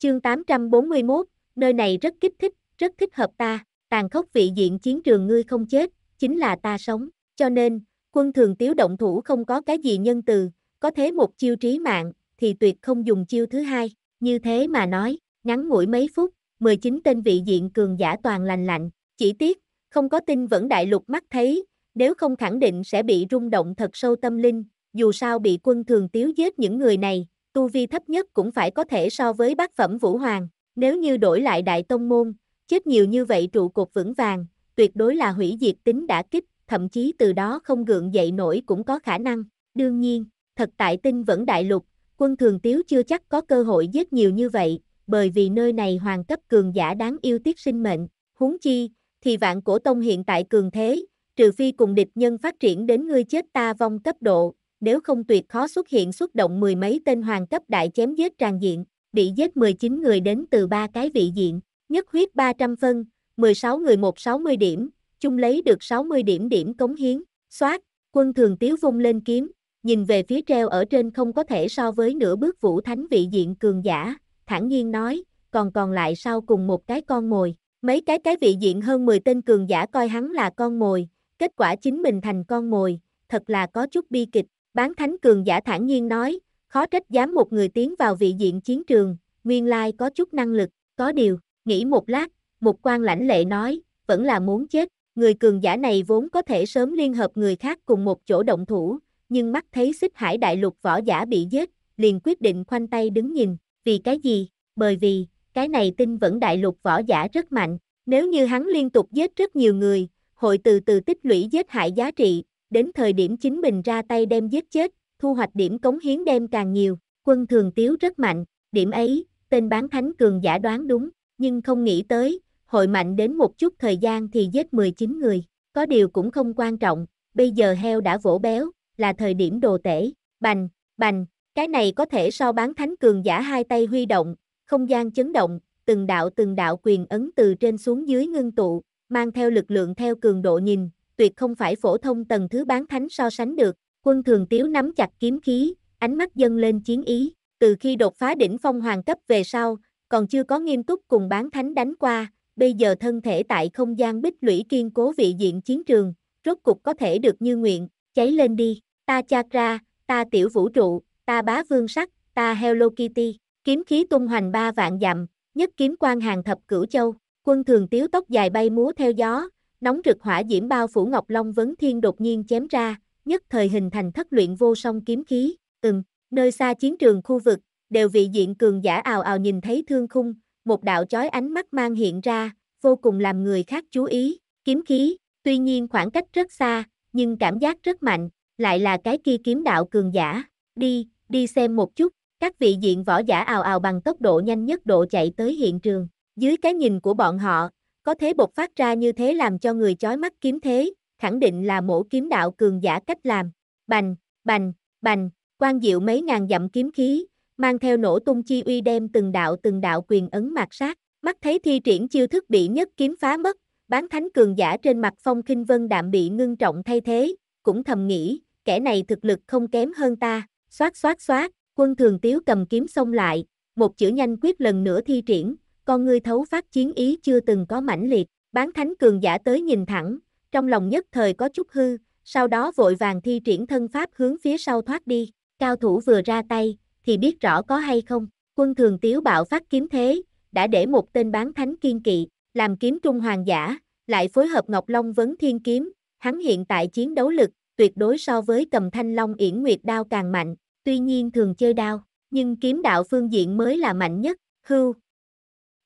Chương 841, nơi này rất kích thích, rất thích hợp ta, tàn khốc vị diện chiến trường ngươi không chết, chính là ta sống, cho nên, quân thường tiếu động thủ không có cái gì nhân từ, có thế một chiêu trí mạng, thì tuyệt không dùng chiêu thứ hai, như thế mà nói, ngắn ngủi mấy phút, 19 tên vị diện cường giả toàn lành lạnh, chỉ tiếc, không có tin vẫn đại lục mắt thấy, nếu không khẳng định sẽ bị rung động thật sâu tâm linh, dù sao bị quân thường tiếu giết những người này, tu vi thấp nhất cũng phải có thể so với bát phẩm Vũ Hoàng, nếu như đổi lại Đại Tông Môn, chết nhiều như vậy trụ cột vững vàng, tuyệt đối là hủy diệt tính đã kích, thậm chí từ đó không gượng dậy nổi cũng có khả năng. Đương nhiên, thật tại tinh vẫn đại lục, quân thường tiếu chưa chắc có cơ hội giết nhiều như vậy, bởi vì nơi này hoàng cấp cường giả đáng yêu tiết sinh mệnh, huống chi, thì vạn cổ tông hiện tại cường thế, trừ phi cùng địch nhân phát triển đến ngươi chết ta vong cấp độ, nếu không tuyệt khó xuất hiện xuất động mười mấy tên hoàng cấp đại chém giết tràn diện, bị giết 19 người đến từ ba cái vị diện, nhất huyết 300 phân, 16 người 160 điểm, chung lấy được 60 điểm điểm cống hiến, xoát, quân thường tiếu vung lên kiếm, nhìn về phía treo ở trên không có thể so với nửa bước vũ thánh vị diện cường giả, thản nhiên nói, còn còn lại sau cùng một cái con mồi, mấy cái cái vị diện hơn 10 tên cường giả coi hắn là con mồi, kết quả chính mình thành con mồi, thật là có chút bi kịch, Bán thánh cường giả thản nhiên nói, khó trách dám một người tiến vào vị diện chiến trường, nguyên lai có chút năng lực, có điều, nghĩ một lát, một quan lãnh lệ nói, vẫn là muốn chết, người cường giả này vốn có thể sớm liên hợp người khác cùng một chỗ động thủ, nhưng mắt thấy xích hải đại lục võ giả bị giết, liền quyết định khoanh tay đứng nhìn, vì cái gì, bởi vì, cái này tin vẫn đại lục võ giả rất mạnh, nếu như hắn liên tục giết rất nhiều người, hội từ từ tích lũy giết hại giá trị, đến thời điểm chính mình ra tay đem giết chết, thu hoạch điểm cống hiến đem càng nhiều, quân thường tiếu rất mạnh, điểm ấy, tên bán thánh cường giả đoán đúng, nhưng không nghĩ tới, hội mạnh đến một chút thời gian thì giết 19 người, có điều cũng không quan trọng, bây giờ heo đã vỗ béo, là thời điểm đồ tể, bành, bành, cái này có thể so bán thánh cường giả hai tay huy động, không gian chấn động, từng đạo từng đạo quyền ấn từ trên xuống dưới ngưng tụ, mang theo lực lượng theo cường độ nhìn, tuyệt không phải phổ thông tầng thứ bán thánh so sánh được, quân thường tiếu nắm chặt kiếm khí, ánh mắt dâng lên chiến ý, từ khi đột phá đỉnh phong hoàng cấp về sau, còn chưa có nghiêm túc cùng bán thánh đánh qua, bây giờ thân thể tại không gian bích lũy kiên cố vị diện chiến trường, rốt cục có thể được như nguyện, cháy lên đi, ta chakra, ta tiểu vũ trụ, ta bá vương sắc, ta Hello Kitty, kiếm khí tung hoành ba vạn dặm, nhất kiếm quan hàng thập cửu châu, quân thường tiếu tóc dài bay múa theo gió, nóng rực hỏa diễm bao phủ Ngọc Long Vấn Thiên đột nhiên chém ra, nhất thời hình thành thất luyện vô song kiếm khí, ừm, nơi xa chiến trường khu vực, đều vị diện cường giả ào ào nhìn thấy thương khung, một đạo chói ánh mắt mang hiện ra, vô cùng làm người khác chú ý, kiếm khí, tuy nhiên khoảng cách rất xa, nhưng cảm giác rất mạnh, lại là cái kia kiếm đạo cường giả, đi, đi xem một chút, các vị diện võ giả ào ào bằng tốc độ nhanh nhất độ chạy tới hiện trường, dưới cái nhìn của bọn họ, có thế bộc phát ra như thế làm cho người chói mắt kiếm thế, khẳng định là mổ kiếm đạo cường giả cách làm. Bành, bành, bành, quan diệu mấy ngàn dặm kiếm khí, mang theo nổ tung chi uy đem từng đạo từng đạo quyền ấn mạt sát. Mắt thấy thi triển chiêu thức bị nhất kiếm phá mất, bán thánh cường giả trên mặt phong khinh vân đạm bị ngưng trọng thay thế, cũng thầm nghĩ, kẻ này thực lực không kém hơn ta, xoát xoát xoát, quân thường tiếu cầm kiếm xông lại, một chữ nhanh quyết lần nữa thi triển, con ngươi thấu phát chiến ý chưa từng có mãnh liệt, bán thánh cường giả tới nhìn thẳng, trong lòng nhất thời có chút hư, sau đó vội vàng thi triển thân pháp hướng phía sau thoát đi, cao thủ vừa ra tay, thì biết rõ có hay không, quân thường tiếu bạo phát kiếm thế, đã để một tên bán thánh kiên kỵ, làm kiếm trung hoàng giả, lại phối hợp Ngọc Long vấn thiên kiếm, hắn hiện tại chiến đấu lực, tuyệt đối so với cầm thanh long yển nguyệt đao càng mạnh, tuy nhiên thường chơi đao, nhưng kiếm đạo phương diện mới là mạnh nhất, hưu,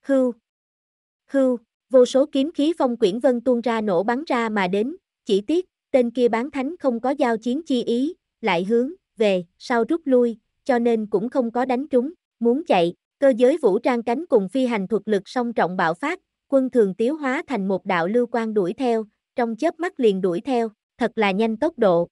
Hưu. Hưu, vô số kiếm khí phong quyển vân tuôn ra nổ bắn ra mà đến, chỉ tiếc, tên kia bán thánh không có giao chiến chi ý, lại hướng, về, sau rút lui, cho nên cũng không có đánh trúng, muốn chạy, cơ giới vũ trang cánh cùng phi hành thuật lực song trọng bạo phát, quân thường tiếu hóa thành một đạo lưu quan đuổi theo, trong chớp mắt liền đuổi theo, thật là nhanh tốc độ.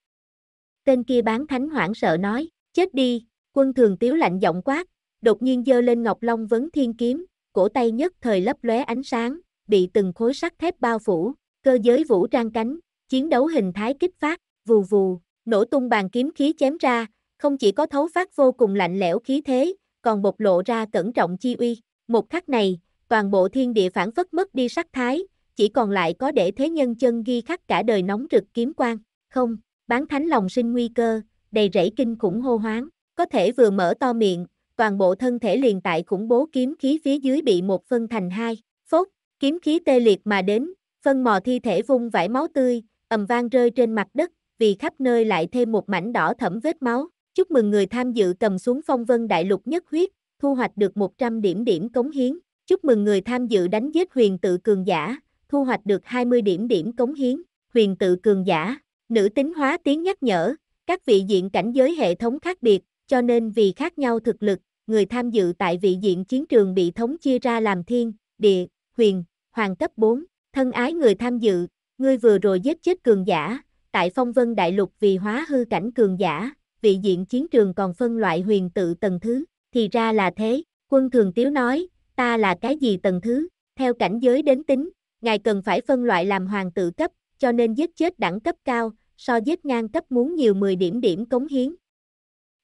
Tên kia bán thánh hoảng sợ nói, chết đi, quân thường tiếu lạnh giọng quát, đột nhiên giơ lên ngọc long vấn thiên kiếm, cổ tay nhất thời lấp lóe ánh sáng, bị từng khối sắt thép bao phủ, cơ giới vũ trang cánh, chiến đấu hình thái kích phát, vù vù, nổ tung bàn kiếm khí chém ra, không chỉ có thấu phát vô cùng lạnh lẽo khí thế, còn bộc lộ ra cẩn trọng chi uy. Một khắc này, toàn bộ thiên địa phản phất mất đi sắc thái, chỉ còn lại có để thế nhân chân ghi khắc cả đời nóng rực kiếm quan. Không, bán thánh lòng sinh nguy cơ, đầy rẫy kinh khủng hô hoáng, có thể vừa mở to miệng, toàn bộ thân thể liền tại khủng bố kiếm khí phía dưới bị một phân thành hai, phốt, kiếm khí tê liệt mà đến, phân mò thi thể vung vải máu tươi, ầm vang rơi trên mặt đất, vì khắp nơi lại thêm một mảnh đỏ thẫm vết máu. Chúc mừng người tham dự cầm xuống phong vân đại lục nhất huyết, thu hoạch được 100 điểm điểm cống hiến. Chúc mừng người tham dự đánh giết huyền tự cường giả, thu hoạch được 20 điểm điểm cống hiến. Huyền tự cường giả, nữ tính hóa tiếng nhắc nhở, các vị diện cảnh giới hệ thống khác biệt, cho nên vì khác nhau thực lực, người tham dự tại vị diện chiến trường bị thống chia ra làm thiên, địa, huyền, hoàng cấp 4. Thân ái người tham dự, ngươi vừa rồi giết chết cường giả, tại phong vân đại lục vì hóa hư cảnh cường giả, vị diện chiến trường còn phân loại huyền tự tầng thứ, thì ra là thế, quân thường tiếu nói, ta là cái gì tầng thứ, theo cảnh giới đến tính, ngài cần phải phân loại làm hoàng tự cấp, cho nên giết chết đẳng cấp cao, so giết ngang cấp muốn nhiều 10 điểm điểm cống hiến.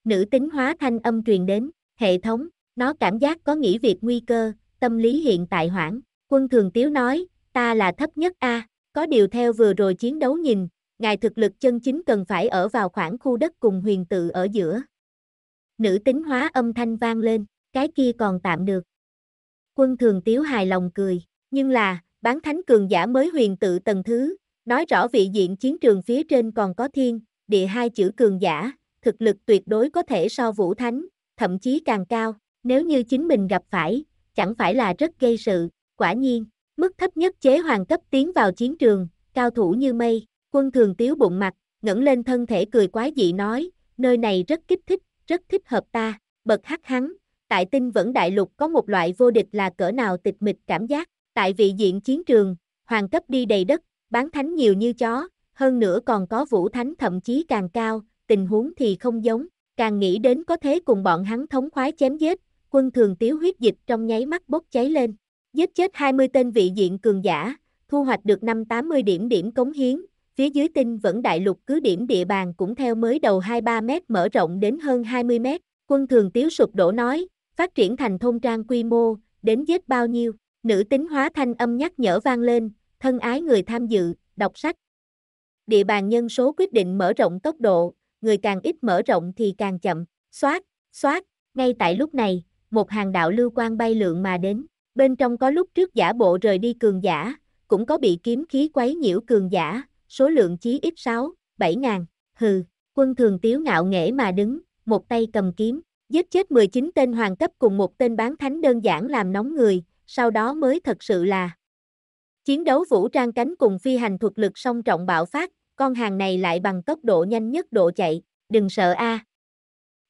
Nữ tính hóa thanh âm truyền đến. Hệ thống, nó cảm giác có nghĩ việc nguy cơ, tâm lý hiện tại hoảng. Quân Thường Tiếu nói, ta là thấp nhất A, có điều theo vừa rồi chiến đấu nhìn, ngài thực lực chân chính cần phải ở vào khoảng khu đất cùng huyền tự ở giữa. Nữ tính hóa âm thanh vang lên, cái kia còn tạm được. Quân Thường Tiếu hài lòng cười, nhưng là, bán thánh cường giả mới huyền tự tầng thứ, nói rõ vị diện chiến trường phía trên còn có thiên, địa hai chữ cường giả, thực lực tuyệt đối có thể so vũ thánh, thậm chí càng cao, nếu như chính mình gặp phải, chẳng phải là rất gây sự, quả nhiên, mức thấp nhất chế hoàng cấp tiến vào chiến trường, cao thủ như mây, quân thường tiếu bụng mặt, ngẩng lên thân thể cười quái dị nói, nơi này rất kích thích, rất thích hợp ta, bật hắc hắn, tại tinh vẫn đại lục có một loại vô địch là cỡ nào tịch mịch cảm giác, tại vị diện chiến trường, hoàng cấp đi đầy đất, bán thánh nhiều như chó, hơn nữa còn có vũ thánh thậm chí càng cao, tình huống thì không giống, Càng nghĩ đến có thế cùng bọn hắn thống khoái chém giết, quân thường tiếu huyết dịch trong nháy mắt bốc cháy lên. Giết chết 20 tên vị diện cường giả, thu hoạch được 580 điểm điểm cống hiến, phía dưới tinh vẫn đại lục cứ điểm địa bàn cũng theo mới đầu 2-3 mét mở rộng đến hơn 20 mét. Quân thường tiếu sụp đổ nói, phát triển thành thôn trang quy mô, đến giết bao nhiêu, nữ tính hóa thanh âm nhắc nhở vang lên, thân ái người tham dự, đọc sách. Địa bàn nhân số quyết định mở rộng tốc độ, người càng ít mở rộng thì càng chậm, xoát, xoát, ngay tại lúc này, một hàng đạo lưu quan bay lượn mà đến, bên trong có lúc trước giả bộ rời đi cường giả, cũng có bị kiếm khí quấy nhiễu cường giả, số lượng chí ít 6, 7 ngàn, hừ, quân thường tiếu ngạo nghễ mà đứng, một tay cầm kiếm, giết chết 19 tên hoàng cấp cùng một tên bán thánh đơn giản làm nóng người, sau đó mới thật sự là chiến đấu vũ trang cánh cùng phi hành thuật lực song trọng bạo phát, con hàng này lại bằng tốc độ nhanh nhất độ chạy, đừng sợ a. À.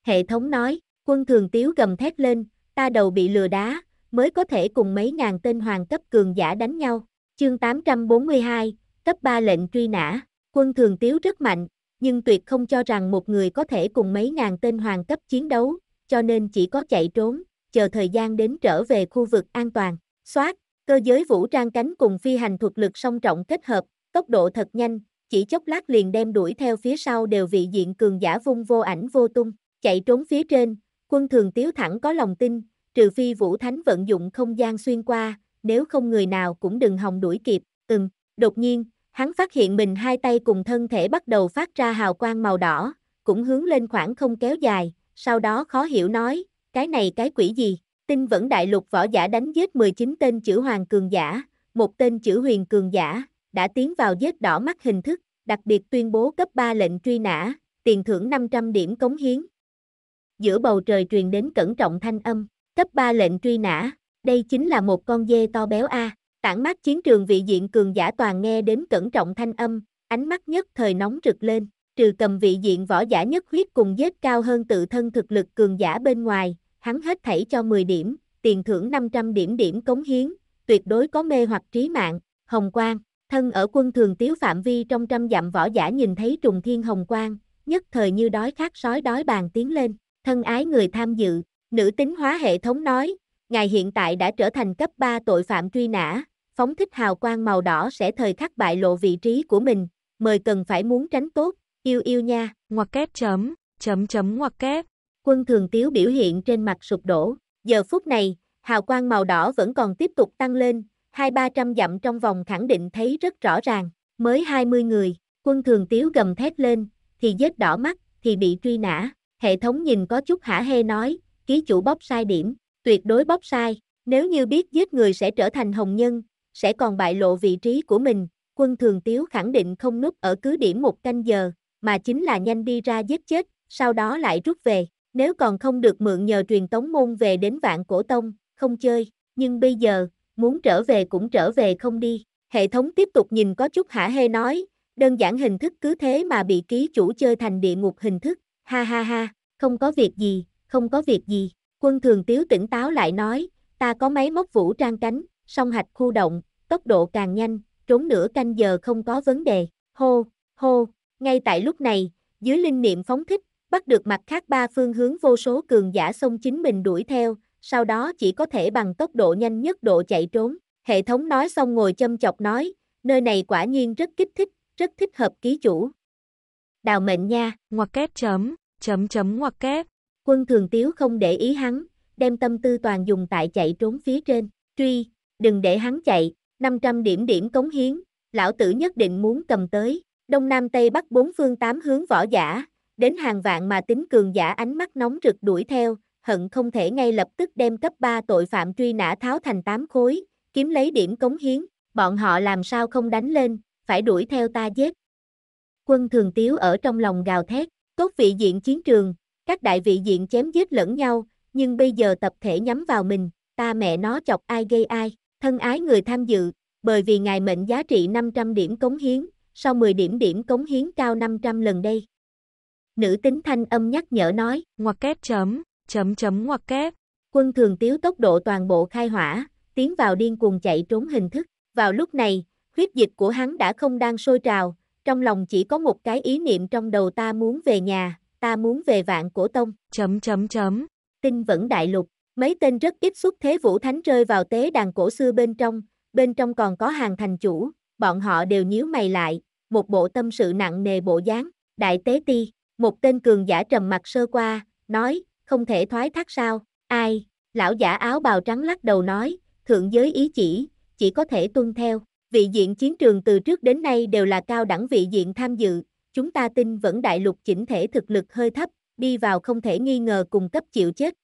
Hệ thống nói, quân thường tiếu gầm thét lên, ta đầu bị lừa đá, mới có thể cùng mấy ngàn tên hoàng cấp cường giả đánh nhau. Chương 842, cấp 3 lệnh truy nã, quân thường tiếu rất mạnh, nhưng tuyệt không cho rằng một người có thể cùng mấy ngàn tên hoàng cấp chiến đấu, cho nên chỉ có chạy trốn, chờ thời gian đến trở về khu vực an toàn. Xoát, cơ giới vũ trang cánh cùng phi hành thuật lực song trọng kết hợp, tốc độ thật nhanh, chỉ chốc lát liền đem đuổi theo phía sau đều vị diện cường giả vung vô ảnh vô tung, chạy trốn phía trên, quân thường tiếu thẳng có lòng tin, trừ phi Vũ Thánh vận dụng không gian xuyên qua, nếu không người nào cũng đừng hòng đuổi kịp, ừm, đột nhiên, hắn phát hiện mình hai tay cùng thân thể bắt đầu phát ra hào quang màu đỏ, cũng hướng lên khoảng không kéo dài, sau đó khó hiểu nói, cái này cái quỷ gì, tinh vẫn đại lục võ giả đánh giết 19 tên chữ hoàng cường giả, một tên chữ huyền cường giả, đã tiến vào vết đỏ mắt hình thức, đặc biệt tuyên bố cấp 3 lệnh truy nã, tiền thưởng 500 điểm cống hiến. Giữa bầu trời truyền đến cẩn trọng thanh âm, cấp 3 lệnh truy nã, đây chính là một con dê to béo A, tản mắt chiến trường vị diện cường giả toàn nghe đến cẩn trọng thanh âm, ánh mắt nhất thời nóng rực lên, trừ cầm vị diện võ giả nhất huyết cùng giết cao hơn tự thân thực lực cường giả bên ngoài, hắn hết thảy cho 10 điểm, tiền thưởng 500 điểm điểm cống hiến, tuyệt đối có mê hoặc trí mạng, hồng quang. Thân ở quân thường tiếu phạm vi trong trăm dặm võ giả nhìn thấy trùng thiên hồng quang, nhất thời như đói khát sói đói bàn tiếng lên, thân ái người tham dự, nữ tính hóa hệ thống nói, ngài hiện tại đã trở thành cấp 3 tội phạm truy nã, phóng thích hào quang màu đỏ sẽ thời khắc bại lộ vị trí của mình, mời cần phải muốn tránh tốt, yêu yêu nha, ngoặc kép chấm, chấm chấm ngoặc kép. Quân thường tiếu biểu hiện trên mặt sụp đổ, giờ phút này, hào quang màu đỏ vẫn còn tiếp tục tăng lên, hai ba trăm dặm trong vòng khẳng định thấy rất rõ ràng, mới hai mươi người, quân thường tiếu gầm thét lên, thì giết đỏ mắt, thì bị truy nã, hệ thống nhìn có chút hả hê nói, ký chủ bóc sai điểm, tuyệt đối bóc sai, nếu như biết giết người sẽ trở thành hồng nhân, sẽ còn bại lộ vị trí của mình, quân thường tiếu khẳng định không núp ở cứ điểm một canh giờ, mà chính là nhanh đi ra giết chết, sau đó lại rút về, nếu còn không được mượn nhờ truyền tống môn về đến vạn cổ tông, không chơi, nhưng bây giờ, muốn trở về cũng trở về không đi. Hệ thống tiếp tục nhìn có chút hả hê nói, đơn giản hình thức cứ thế mà bị ký chủ chơi thành địa ngục hình thức, ha ha ha, không có việc gì, không có việc gì. Quân thường tiếu tỉnh táo lại nói, ta có máy móc vũ trang cánh, song hạch khu động, tốc độ càng nhanh, trốn nửa canh giờ không có vấn đề. Hô, hô, ngay tại lúc này, dưới linh niệm phóng thích, bắt được mặt khác ba phương hướng vô số cường giả sông chính mình đuổi theo, sau đó chỉ có thể bằng tốc độ nhanh nhất độ chạy trốn. Hệ thống nói xong ngồi châm chọc nói, nơi này quả nhiên rất kích thích, rất thích hợp ký chủ. Đào mệnh nha, ngoặc kép chấm, chấm chấm ngoặc kép. Quân thường tiếu không để ý hắn, đem tâm tư toàn dùng tại chạy trốn phía trên. Truy, đừng để hắn chạy, 500 điểm điểm cống hiến, lão tử nhất định muốn cầm tới. Đông Nam Tây Bắc bốn phương tám hướng võ giả, đến hàng vạn mà tính cường giả ánh mắt nóng rực đuổi theo, hận không thể ngay lập tức đem cấp 3 tội phạm truy nã tháo thành 8 khối, kiếm lấy điểm cống hiến, bọn họ làm sao không đánh lên, phải đuổi theo ta giết. Quân thường tiếu ở trong lòng gào thét, tốt vị diện chiến trường, các đại vị diện chém giết lẫn nhau, nhưng bây giờ tập thể nhắm vào mình, ta mẹ nó chọc ai gây ai, thân ái người tham dự, bởi vì ngài mệnh giá trị 500 điểm cống hiến, sau 10 điểm điểm cống hiến cao 500 lần đây. Nữ tính thanh âm nhắc nhở nói, ngoặc kép chấm chấm chấm ngoặc kép. Quân thường tiếu tốc độ toàn bộ khai hỏa, tiến vào điên cuồng chạy trốn hình thức. Vào lúc này, huyết dịch của hắn đã không đang sôi trào, trong lòng chỉ có một cái ý niệm trong đầu ta muốn về nhà, ta muốn về vạn cổ tông. Chấm chấm chấm. Tinh vẫn đại lục, mấy tên rất ít xúc thế vũ thánh rơi vào tế đàn cổ xưa bên trong, bên trong còn có hàng thành chủ, bọn họ đều nhíu mày lại, một bộ tâm sự nặng nề bộ dáng, đại tế ti, một tên cường giả trầm mặt sơ qua, nói, không thể thoái thác sao, ai, lão giả áo bào trắng lắc đầu nói, thượng giới ý chỉ, chỉ có thể tuân theo, vị diện chiến trường từ trước đến nay đều là cao đẳng vị diện tham dự, chúng ta tin vẫn đại lục chỉnh thể thực lực hơi thấp, đi vào không thể nghi ngờ cùng cấp chịu chết.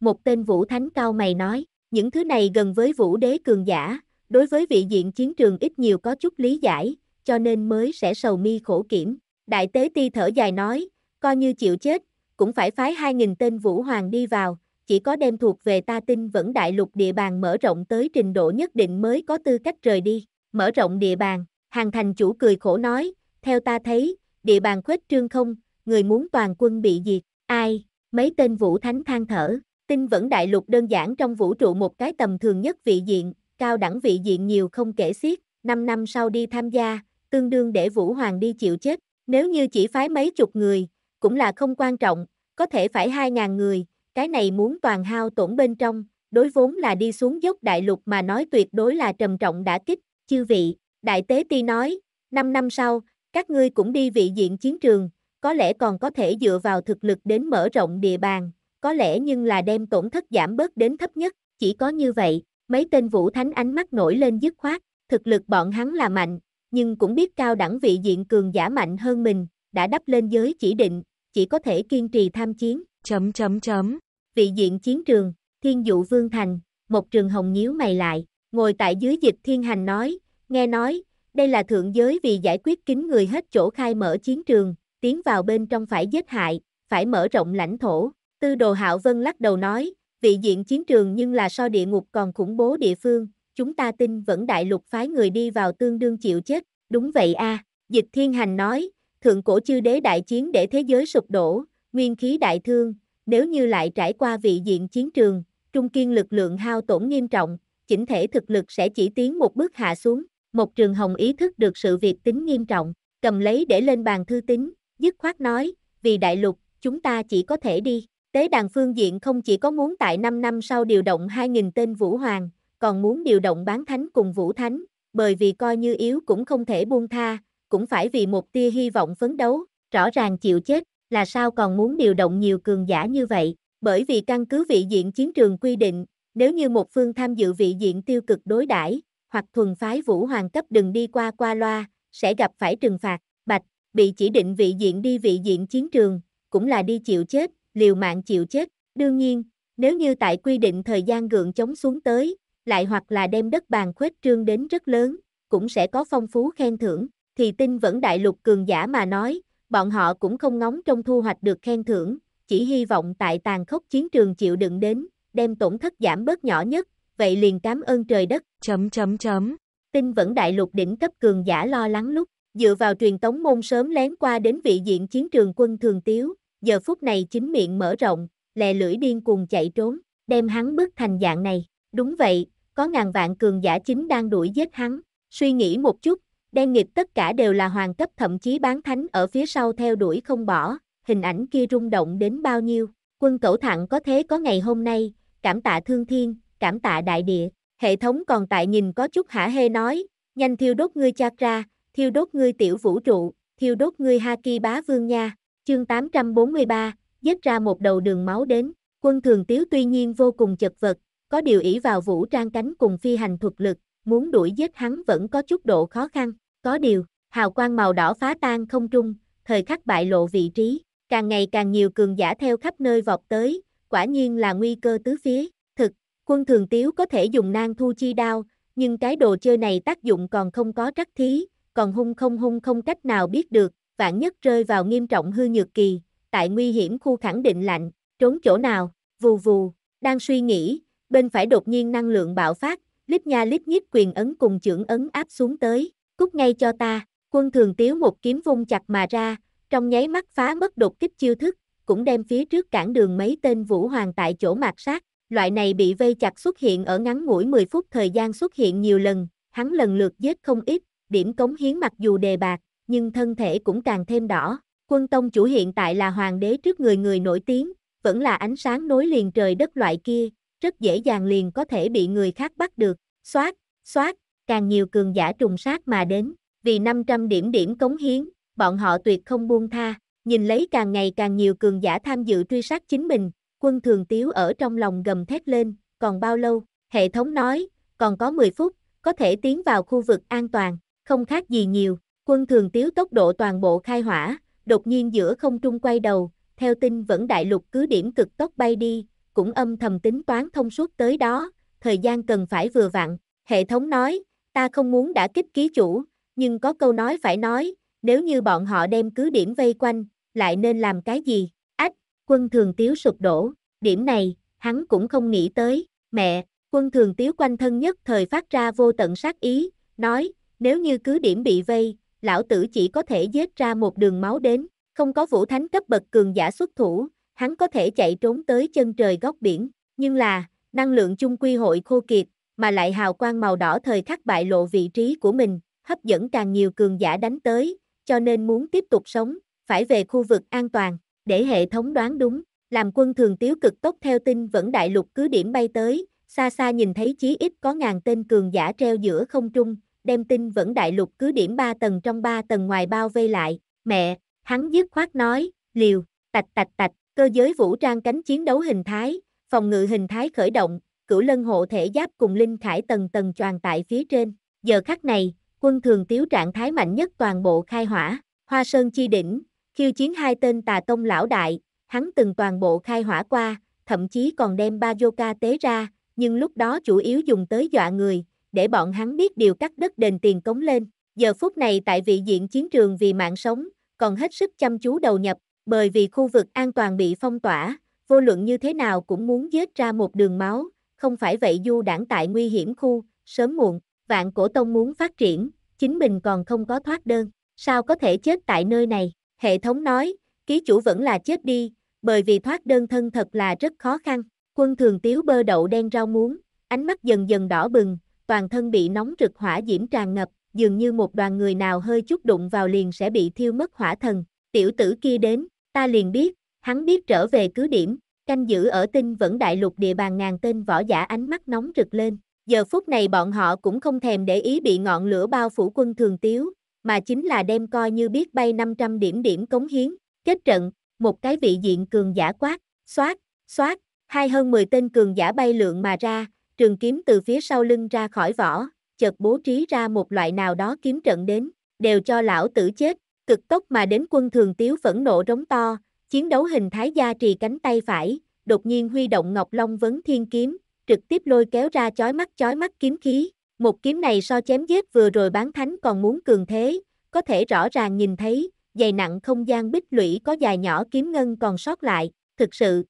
Một tên vũ thánh cao mày nói, những thứ này gần với vũ đế cường giả, đối với vị diện chiến trường ít nhiều có chút lý giải, cho nên mới sẽ sầu mi khổ kiểm. Đại tế ti thở dài nói, coi như chịu chết, cũng phải phái 2.000 tên vũ hoàng đi vào, chỉ có đem thuộc về ta tin vẫn đại lục địa bàn mở rộng tới trình độ nhất định mới có tư cách rời đi, mở rộng địa bàn, hàng thành chủ cười khổ nói, theo ta thấy, địa bàn khuếch trương không, người muốn toàn quân bị diệt, ai, mấy tên vũ thánh than thở, tin vẫn đại lục đơn giản trong vũ trụ một cái tầm thường nhất vị diện, cao đẳng vị diện nhiều không kể xiết, 5 năm sau đi tham gia, tương đương để vũ hoàng đi chịu chết, nếu như chỉ phái mấy chục người, cũng là không quan trọng, có thể phải 2.000 người, cái này muốn toàn hao tổn bên trong, đối vốn là đi xuống dốc đại lục mà nói tuyệt đối là trầm trọng đã kích, chư vị, đại tế ti nói, 5 năm sau, các ngươi cũng đi vị diện chiến trường, có lẽ còn có thể dựa vào thực lực đến mở rộng địa bàn, có lẽ nhưng là đem tổn thất giảm bớt đến thấp nhất, chỉ có như vậy, mấy tên vũ thánh ánh mắt nổi lên dứt khoát, thực lực bọn hắn là mạnh, nhưng cũng biết cao đẳng vị diện cường giả mạnh hơn mình, đã đắp lên giới chỉ định, chỉ có thể kiên trì tham chiến. Chấm chấm chấm. Vị diện chiến trường, Thiên Dụ Vương Thành, một trường hồng nhíu mày lại, ngồi tại dưới dịch thiên hành nói, nghe nói, đây là thượng giới vì giải quyết kính người hết chỗ khai mở chiến trường, tiến vào bên trong phải giết hại, phải mở rộng lãnh thổ. Tư đồ hạo vân lắc đầu nói, vị diện chiến trường nhưng là so địa ngục còn khủng bố địa phương, chúng ta tin vẫn đại lục phái người đi vào tương đương chịu chết, đúng vậy a Dịch thiên hành nói, thượng cổ chư đế đại chiến để thế giới sụp đổ, nguyên khí đại thương, nếu như lại trải qua vị diện chiến trường, trung kiên lực lượng hao tổn nghiêm trọng, chỉnh thể thực lực sẽ chỉ tiến một bước hạ xuống. Một trường hồng ý thức được sự việc tính nghiêm trọng, cầm lấy để lên bàn thư tính, dứt khoát nói, vì đại lục, chúng ta chỉ có thể đi. Tế đàn phương diện không chỉ có muốn tại 5 năm sau điều động 2.000 tên Vũ Hoàng, còn muốn điều động bán thánh cùng Vũ Thánh, bởi vì coi như yếu cũng không thể buông tha, cũng phải vì một tia hy vọng phấn đấu, rõ ràng chịu chết, là sao còn muốn điều động nhiều cường giả như vậy, bởi vì căn cứ vị diện chiến trường quy định, nếu như một phương tham dự vị diện tiêu cực đối đãi hoặc thuần phái vũ hoàng cấp đừng đi qua qua loa, sẽ gặp phải trừng phạt, bạch, bị chỉ định vị diện đi vị diện chiến trường, cũng là đi chịu chết, liều mạng chịu chết, đương nhiên, nếu như tại quy định thời gian gượng chống xuống tới, lại hoặc là đem đất bàn khuếch trương đến rất lớn, cũng sẽ có phong phú khen thưởng thì tinh vẫn đại lục cường giả mà nói, bọn họ cũng không ngóng trong thu hoạch được khen thưởng, chỉ hy vọng tại tàn khốc chiến trường chịu đựng đến, đem tổn thất giảm bớt nhỏ nhất, vậy liền cảm ơn trời đất. Chấm chấm chấm. tinh vẫn đại lục đỉnh cấp cường giả lo lắng lúc, dựa vào truyền tống môn sớm lén qua đến vị diện chiến trường quân thường tiếu, giờ phút này chính miệng mở rộng, lè lưỡi điên cuồng chạy trốn, đem hắn bức thành dạng này. Đúng vậy, có ngàn vạn cường giả chính đang đuổi giết hắn. Suy nghĩ một chút, đen nghiệp tất cả đều là hoàng cấp thậm chí bán thánh ở phía sau theo đuổi không bỏ, hình ảnh kia rung động đến bao nhiêu, quân cẩu thẳng có thế có ngày hôm nay, cảm tạ thương thiên, cảm tạ đại địa, hệ thống còn tại nhìn có chút hả hê nói, nhanh thiêu đốt ngươi chakra, thiêu đốt ngươi tiểu vũ trụ, thiêu đốt ngươi Haki bá vương nha, chương 843, dứt ra một đầu đường máu đến, quân thường tiếu tuy nhiên vô cùng chật vật, có điều ý vào vũ trang cánh cùng phi hành thuật lực, muốn đuổi giết hắn vẫn có chút độ khó khăn. Có điều, hào quang màu đỏ phá tan không trung, thời khắc bại lộ vị trí, càng ngày càng nhiều cường giả theo khắp nơi vọt tới, quả nhiên là nguy cơ tứ phía. Thực, quân thường tiếu có thể dùng nang thu chi đao, nhưng cái đồ chơi này tác dụng còn không có trắc thí, còn hung không hung không cách nào biết được, vạn nhất rơi vào nghiêm trọng hư nhược kỳ, tại nguy hiểm khu khẳng định lạnh, trốn chỗ nào, vù vù, đang suy nghĩ, bên phải đột nhiên năng lượng bạo phát, lít nha lít nhít quyền ấn cùng trưởng ấn áp xuống tới, cút ngay cho ta, quân thường tiếu một kiếm vung chặt mà ra, trong nháy mắt phá mất đột kích chiêu thức, cũng đem phía trước cản đường mấy tên vũ hoàng tại chỗ mạt sát, loại này bị vây chặt xuất hiện ở ngắn ngủi 10 phút thời gian xuất hiện nhiều lần, hắn lần lượt giết không ít, điểm cống hiến mặc dù đề bạc, nhưng thân thể cũng càng thêm đỏ, quân tông chủ hiện tại là hoàng đế trước người người nổi tiếng, vẫn là ánh sáng nối liền trời đất loại kia, rất dễ dàng liền có thể bị người khác bắt được, xoát, xoát, càng nhiều cường giả trùng sát mà đến, vì 500 điểm điểm cống hiến, bọn họ tuyệt không buông tha, nhìn lấy càng ngày càng nhiều cường giả tham dự truy sát chính mình, quân thường tiếu ở trong lòng gầm thét lên, còn bao lâu, hệ thống nói, còn có 10 phút, có thể tiến vào khu vực an toàn, không khác gì nhiều, quân thường tiếu tốc độ toàn bộ khai hỏa, đột nhiên giữa không trung quay đầu, theo tin vẫn đại lục cứ điểm cực tốc bay đi, cũng âm thầm tính toán thông suốt tới đó, thời gian cần phải vừa vặn, hệ thống nói, Ta không muốn đã kích ký chủ, nhưng có câu nói phải nói, nếu như bọn họ đem cứ điểm vây quanh, lại nên làm cái gì? Ách, quân thường tiếu sụp đổ, điểm này, hắn cũng không nghĩ tới, mẹ, quân thường tiếu quanh thân nhất thời phát ra vô tận sát ý, nói, nếu như cứ điểm bị vây, lão tử chỉ có thể giết ra một đường máu đến, không có vũ thánh cấp bậc cường giả xuất thủ, hắn có thể chạy trốn tới chân trời góc biển, nhưng là, năng lượng chung quy hội khô kiệt, mà lại hào quang màu đỏ thời khắc bại lộ vị trí của mình, hấp dẫn càng nhiều cường giả đánh tới, cho nên muốn tiếp tục sống, phải về khu vực an toàn, để hệ thống đoán đúng, làm quân thường tiếu cực tốc theo tin vẫn đại lục cứ điểm bay tới, xa xa nhìn thấy chí ít có ngàn tên cường giả treo giữa không trung, đem tin vẫn đại lục cứ điểm 3 tầng trong 3 tầng ngoài bao vây lại, mẹ, hắn dứt khoát nói, liều, tạch tạch tạch, cơ giới vũ trang cánh chiến đấu hình thái, phòng ngự hình thái khởi động, cửu lân hộ thể giáp cùng linh khải tầng tầng choàng tại phía trên. Giờ khắc này, quân thường tiếu trạng thái mạnh nhất toàn bộ khai hỏa, hoa sơn chi đỉnh, khiêu chiến hai tên tà tông lão đại, hắn từng toàn bộ khai hỏa qua, thậm chí còn đem ba yoga tế ra, nhưng lúc đó chủ yếu dùng tới dọa người, để bọn hắn biết điều cắt đất đền tiền cống lên. Giờ phút này tại vị diện chiến trường vì mạng sống, còn hết sức chăm chú đầu nhập, bởi vì khu vực an toàn bị phong tỏa, vô luận như thế nào cũng muốn giết ra một đường máu, không phải vậy du đảng tại nguy hiểm khu, sớm muộn, vạn cổ tông muốn phát triển, chính mình còn không có thoát đơn, sao có thể chết tại nơi này, hệ thống nói, ký chủ vẫn là chết đi, bởi vì thoát đơn thân thật là rất khó khăn, quân thường tiếu bơ đậu đen rau muống, ánh mắt dần dần đỏ bừng, toàn thân bị nóng rực hỏa diễm tràn ngập, dường như một đoàn người nào hơi chút đụng vào liền sẽ bị thiêu mất hỏa thần, tiểu tử kia đến, ta liền biết, hắn biết trở về cứ điểm, Canh giữ ở tinh vẫn đại lục địa bàn ngàn tên võ giả ánh mắt nóng rực lên. Giờ phút này bọn họ cũng không thèm để ý bị ngọn lửa bao phủ quân thường tiếu, mà chính là đem coi như biết bay 500 điểm điểm cống hiến. Kết trận, một cái vị diện cường giả quát, xoát, xoát, hai hơn 10 tên cường giả bay lượng mà ra, trường kiếm từ phía sau lưng ra khỏi vỏ, chợt bố trí ra một loại nào đó kiếm trận đến, đều cho lão tử chết, cực tốc mà đến quân thường tiếu phẫn nộ rống to, Chiến đấu hình thái gia trì cánh tay phải, đột nhiên huy động Ngọc Long vấn thiên kiếm, trực tiếp lôi kéo ra chói mắt chói mắt kiếm khí. Một kiếm này so chém giết vừa rồi bán thánh còn muốn cường thế, có thể rõ ràng nhìn thấy, dày nặng không gian bích lũy có dài nhỏ kiếm ngân còn sót lại, thực sự.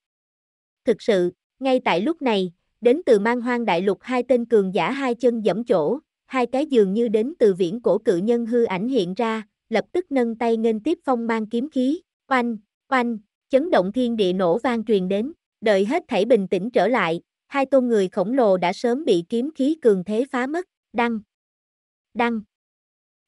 Thực sự, ngay tại lúc này, đến từ mang hoang đại lục hai tên cường giả hai chân dẫm chỗ, hai cái dường như đến từ viễn cổ cự nhân hư ảnh hiện ra, lập tức nâng tay ngân tiếp phong mang kiếm khí, oanh, Oanh, chấn động thiên địa nổ vang truyền đến, đợi hết thảy bình tĩnh trở lại, hai tôn người khổng lồ đã sớm bị kiếm khí cường thế phá mất, đăng, đăng,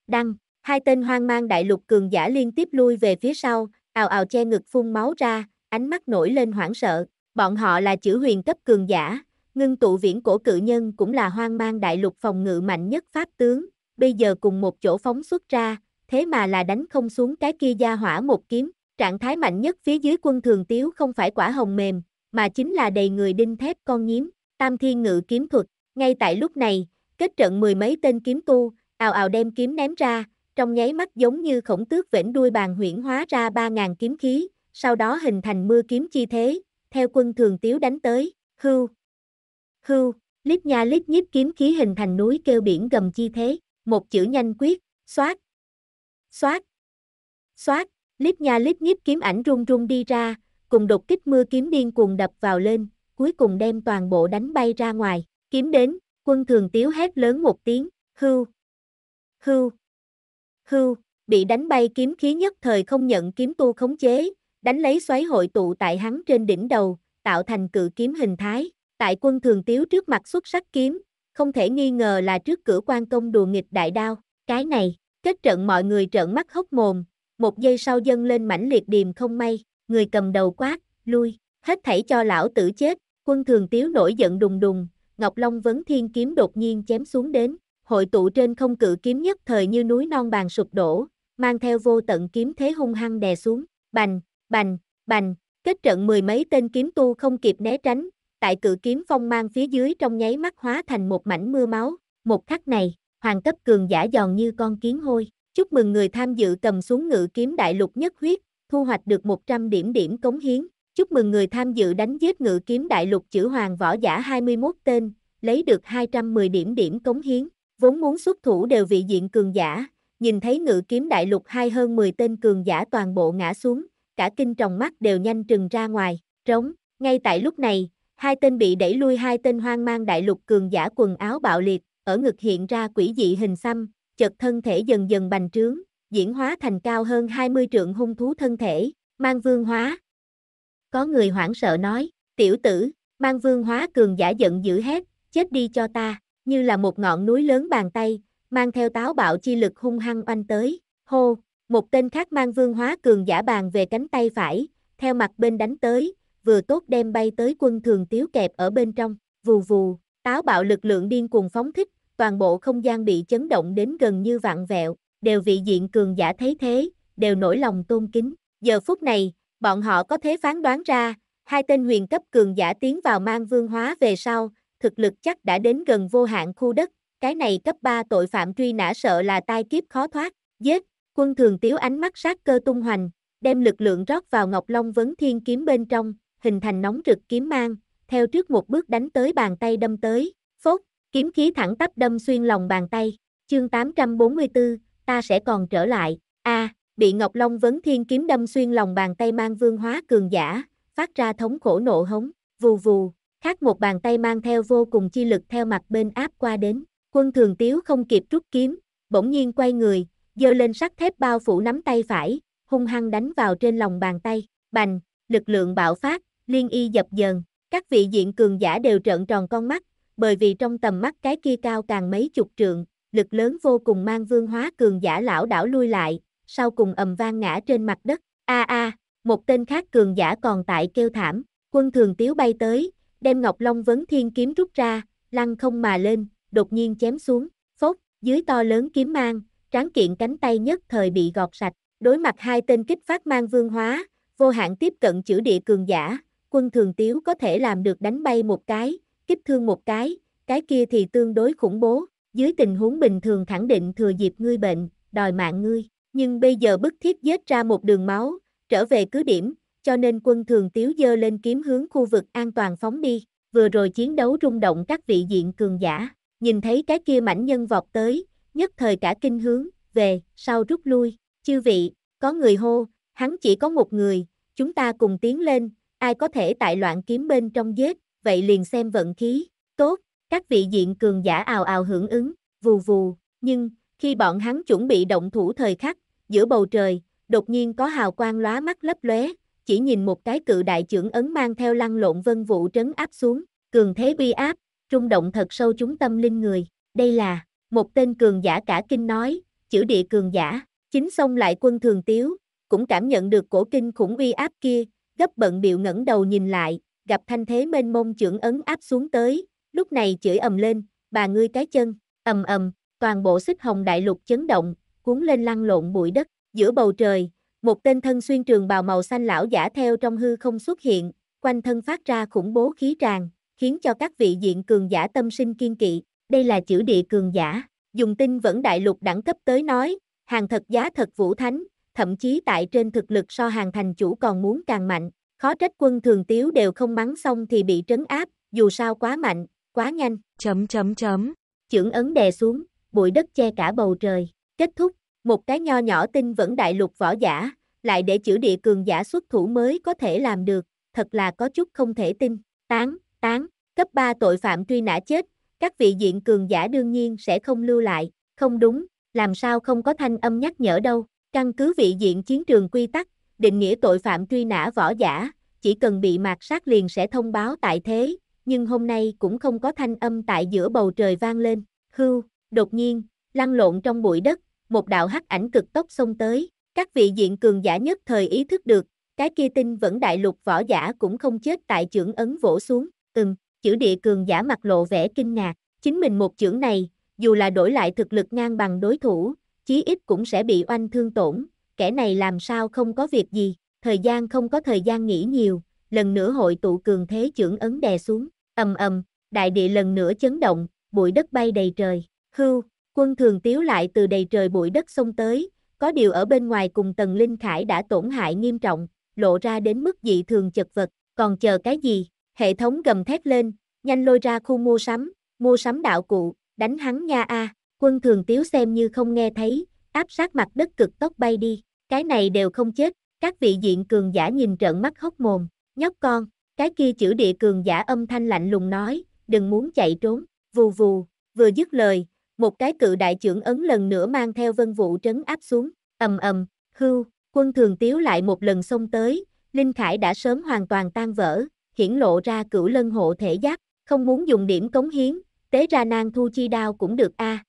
đăng, hai tên hoang mang đại lục cường giả liên tiếp lui về phía sau, ào ào che ngực phun máu ra, ánh mắt nổi lên hoảng sợ, bọn họ là chữ huyền cấp cường giả, ngưng tụ viễn cổ cự nhân cũng là hoang mang đại lục phòng ngự mạnh nhất pháp tướng, bây giờ cùng một chỗ phóng xuất ra, thế mà là đánh không xuống cái kia gia hỏa một kiếm, Trạng thái mạnh nhất phía dưới quân thường tiếu không phải quả hồng mềm, mà chính là đầy người đinh thép con nhím, tam thiên ngự kiếm thuật. Ngay tại lúc này, kết trận mười mấy tên kiếm tu, ào ào đem kiếm ném ra, trong nháy mắt giống như khổng tước vểnh đuôi bàn huyển hóa ra 3.000 kiếm khí, sau đó hình thành mưa kiếm chi thế, theo quân thường tiếu đánh tới, hưu, hưu, lít nha lít nhíp kiếm khí hình thành núi kêu biển gầm chi thế, một chữ nhanh quyết, xoát, xoát, xoát, Lít nha lít nhíp kiếm ảnh rung rung đi ra, cùng đột kích mưa kiếm điên cuồng đập vào lên, cuối cùng đem toàn bộ đánh bay ra ngoài, kiếm đến, quân thường tiếu hét lớn một tiếng, hưu, hưu, hưu, bị đánh bay kiếm khí nhất thời không nhận kiếm tu khống chế, đánh lấy xoáy hội tụ tại hắn trên đỉnh đầu, tạo thành cự kiếm hình thái, tại quân thường tiếu trước mặt xuất sắc kiếm, không thể nghi ngờ là trước cửa quan công đùa nghịch đại đao, cái này, kết trận mọi người trợn mắt hốc mồm, một giây sau dâng lên mãnh liệt điềm không may, người cầm đầu quát, lui, hết thảy cho lão tử chết, quân thường tiếu nổi giận đùng đùng, Ngọc Long vấn thiên kiếm đột nhiên chém xuống đến, hội tụ trên không cự kiếm nhất thời như núi non bàn sụp đổ, mang theo vô tận kiếm thế hung hăng đè xuống, bành, bành, bành, kết trận mười mấy tên kiếm tu không kịp né tránh, tại cự kiếm phong mang phía dưới trong nháy mắt hóa thành một mảnh mưa máu, một khắc này, hoàng cấp cường giả giòn như con kiến hôi, Chúc mừng người tham dự cầm xuống ngự kiếm đại lục nhất huyết, thu hoạch được 100 điểm điểm cống hiến. Chúc mừng người tham dự đánh giết ngự kiếm đại lục chữ hoàng võ giả 21 tên, lấy được 210 điểm điểm cống hiến. Vốn muốn xuất thủ đều vị diện cường giả, nhìn thấy ngự kiếm đại lục hai hơn 10 tên cường giả toàn bộ ngã xuống, cả kinh tròng mắt đều nhanh trừng ra ngoài, trống. Ngay tại lúc này, hai tên bị đẩy lui hai tên hoang mang đại lục cường giả quần áo bạo liệt, ở ngực hiện ra quỷ dị hình xăm, chật thân thể dần dần bành trướng, diễn hóa thành cao hơn 20 trượng hung thú thân thể, mang vương hóa. Có người hoảng sợ nói, tiểu tử, mang vương hóa cường giả giận dữ hét, chết đi cho ta, như là một ngọn núi lớn bàn tay, mang theo táo bạo chi lực hung hăng oanh tới, hô, một tên khác mang vương hóa cường giả bàn về cánh tay phải, theo mặt bên đánh tới, vừa tốt đem bay tới quân thường tiếu kẹp ở bên trong, vù vù, táo bạo lực lượng điên cuồng phóng thích toàn bộ không gian bị chấn động đến gần như vạn vẹo, đều vị diện cường giả thấy thế, đều nổi lòng tôn kính. Giờ phút này, bọn họ có thể phán đoán ra, hai tên huyền cấp cường giả tiến vào mang vương hóa về sau, thực lực chắc đã đến gần vô hạn khu đất, cái này cấp 3 tội phạm truy nã sợ là tai kiếp khó thoát, giết, quân thường tiếu ánh mắt sát cơ tung hoành, đem lực lượng rót vào Ngọc Long vấn thiên kiếm bên trong, hình thành nóng rực kiếm mang, theo trước một bước đánh tới bàn tay đâm tới, kiếm khí thẳng tắp đâm xuyên lòng bàn tay, chương 844, ta sẽ còn trở lại, a à, bị Ngọc Long vấn thiên kiếm đâm xuyên lòng bàn tay mang vương hóa cường giả, phát ra thống khổ nộ hống, vù vù, khác một bàn tay mang theo vô cùng chi lực theo mặt bên áp qua đến, quân thường tiếu không kịp rút kiếm, bỗng nhiên quay người, giơ lên sắt thép bao phủ nắm tay phải, hung hăng đánh vào trên lòng bàn tay, bành, lực lượng bạo phát, liên y dập dờn, các vị diện cường giả đều trợn tròn con mắt, bởi vì trong tầm mắt cái kia cao càng mấy chục trượng, lực lớn vô cùng mang vương hóa cường giả lão đảo lui lại, sau cùng ầm vang ngã trên mặt đất, a a, một tên khác cường giả còn tại kêu thảm, quân thường tiếu bay tới, đem Ngọc Long vấn thiên kiếm rút ra, lăn không mà lên, đột nhiên chém xuống, phốt, dưới to lớn kiếm mang, tráng kiện cánh tay nhất thời bị gọt sạch, đối mặt hai tên kích phát mang vương hóa, vô hạn tiếp cận chữ địa cường giả, quân thường tiếu có thể làm được đánh bay một cái, kích thương một cái, cái kia thì tương đối khủng bố, dưới tình huống bình thường khẳng định thừa dịp ngươi bệnh, đòi mạng ngươi, nhưng bây giờ bức thiết giết ra một đường máu, trở về cứ điểm, cho nên quân thường tiếu dơ lên kiếm hướng khu vực an toàn phóng đi, vừa rồi chiến đấu rung động các vị diện cường giả, nhìn thấy cái kia mảnh nhân vọt tới, nhất thời cả kinh hướng, về, sau rút lui, chư vị, có người hô, hắn chỉ có một người, chúng ta cùng tiến lên, ai có thể tại loạn kiếm bên trong giết, vậy liền xem vận khí, tốt, các vị diện cường giả ào ào hưởng ứng, vù vù, nhưng, khi bọn hắn chuẩn bị động thủ thời khắc, giữa bầu trời, đột nhiên có hào quang lóa mắt lấp lóe, chỉ nhìn một cái cự đại trưởng ấn mang theo lăn lộn vân vụ trấn áp xuống, cường thế uy áp, trung động thật sâu chúng tâm linh người, đây là, một tên cường giả cả kinh nói, chữ địa cường giả, chính xông lại quân thường tiếu, cũng cảm nhận được cổ kinh khủng uy áp kia, gấp bận biểu ngẩng đầu nhìn lại, gặp thanh thế mênh mông trưởng ấn áp xuống tới, lúc này chửi ầm lên, bà ngươi cái chân, ầm ầm, toàn bộ xích hồng đại lục chấn động, cuốn lên lăn lộn bụi đất, giữa bầu trời, một tên thân xuyên trường bào màu xanh lão giả theo trong hư không xuất hiện, quanh thân phát ra khủng bố khí tràn, khiến cho các vị diện cường giả tâm sinh kiên kỵ, đây là chữ địa cường giả, dùng tinh vẫn đại lục đẳng cấp tới nói, hàng thật giá thật vũ thánh, thậm chí tại trên thực lực so hàng thành chủ còn muốn càng mạnh, Khó trách quân thường tiếu đều không bắn xong thì bị trấn áp, dù sao quá mạnh, quá nhanh. Chấm chấm chấm. Chưởng ấn đè xuống, bụi đất che cả bầu trời. Kết thúc, một cái nho nhỏ tin vẫn đại lục võ giả, lại để chữ địa cường giả xuất thủ mới có thể làm được, thật là có chút không thể tin. Tán, tán, cấp 3 tội phạm truy nã chết, các vị diện cường giả đương nhiên sẽ không lưu lại, không đúng, làm sao không có thanh âm nhắc nhở đâu. Căn cứ vị diện chiến trường quy tắc, định nghĩa tội phạm truy nã võ giả, chỉ cần bị mạt sát liền sẽ thông báo tại thế, nhưng hôm nay cũng không có thanh âm tại giữa bầu trời vang lên. Hưu, đột nhiên, lăn lộn trong bụi đất, một đạo hắc ảnh cực tốc xông tới, các vị diện cường giả nhất thời ý thức được, cái kia tinh vẫn đại lục võ giả cũng không chết tại trưởng ấn vỗ xuống, ừm, chữ địa cường giả mặt lộ vẻ kinh ngạc, chính mình một chưởng này, dù là đổi lại thực lực ngang bằng đối thủ, chí ít cũng sẽ bị oanh thương tổn, kẻ này làm sao không có việc gì, thời gian không có thời gian nghĩ nhiều, lần nữa hội tụ cường thế trưởng ấn đè xuống, ầm ầm, đại địa lần nữa chấn động, bụi đất bay đầy trời, hưu, quân thường tiếu lại từ đầy trời bụi đất xông tới, có điều ở bên ngoài cùng tần linh khải đã tổn hại nghiêm trọng, lộ ra đến mức dị thường chật vật, còn chờ cái gì, hệ thống gầm thét lên, nhanh lôi ra khu mua sắm, mua sắm đạo cụ, đánh hắn nha a, à. quân thường tiếu xem như không nghe thấy, áp sát mặt đất cực tốc bay đi, cái này đều không chết, các vị diện cường giả nhìn trợn mắt hốc mồm, nhóc con, cái kia chữ địa cường giả âm thanh lạnh lùng nói, đừng muốn chạy trốn, vù vù, vừa dứt lời, một cái cự đại trưởng ấn lần nữa mang theo vân vụ trấn áp xuống, ầm ầm, hưu, quân thường tiếu lại một lần xông tới, Linh Khải đã sớm hoàn toàn tan vỡ, hiển lộ ra cửu lân hộ thể giác, không muốn dùng điểm cống hiến, tế ra nang thu chi đao cũng được a. À.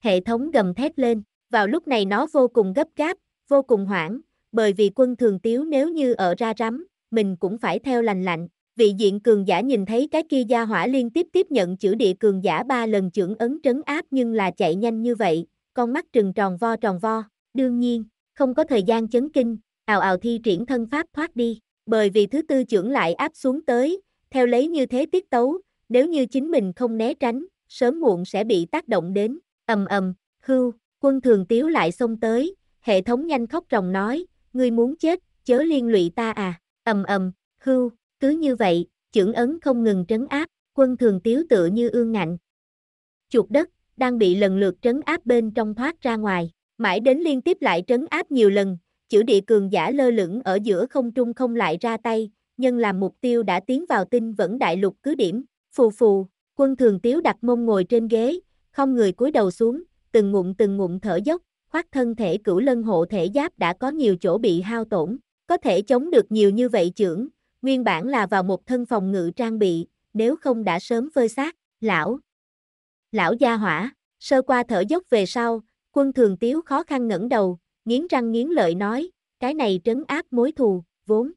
Hệ thống gầm thét lên, vào lúc này nó vô cùng gấp gáp, vô cùng hoảng, bởi vì quân thường tiếu nếu như ở ra rắm, mình cũng phải theo lành lạnh. Vị diện cường giả nhìn thấy cái kia gia hỏa liên tiếp tiếp nhận chữ địa cường giả ba lần trưởng ấn trấn áp nhưng là chạy nhanh như vậy, con mắt trừng tròn vo tròn vo, đương nhiên, không có thời gian chấn kinh, ào ào thi triển thân pháp thoát đi, bởi vì thứ tư trưởng lại áp xuống tới, theo lấy như thế tiết tấu, nếu như chính mình không né tránh, sớm muộn sẽ bị tác động đến, ầm ầm, hưu, Quân thường tiếu lại xông tới, hệ thống nhanh khóc ròng nói, ngươi muốn chết, chớ liên lụy ta à, ầm ầm, hưu, cứ như vậy, trưởng ấn không ngừng trấn áp, quân thường tiếu tựa như ương ngạnh. Chuột đất, đang bị lần lượt trấn áp bên trong thoát ra ngoài, mãi đến liên tiếp lại trấn áp nhiều lần, chữ địa cường giả lơ lửng ở giữa không trung không lại ra tay, nhân làm mục tiêu đã tiến vào tinh vẫn đại lục cứ điểm, phù phù, quân thường tiếu đặt mông ngồi trên ghế, không người cúi đầu xuống, từng ngụm từng ngụm thở dốc, khoát thân thể cửu lân hộ thể giáp đã có nhiều chỗ bị hao tổn, có thể chống được nhiều như vậy trưởng, nguyên bản là vào một thân phòng ngự trang bị, nếu không đã sớm phơi xác, lão. Lão gia hỏa, sơ qua thở dốc về sau, quân thường tiếu khó khăn ngẩng đầu, nghiến răng nghiến lợi nói, cái này trấn áp mối thù, vốn.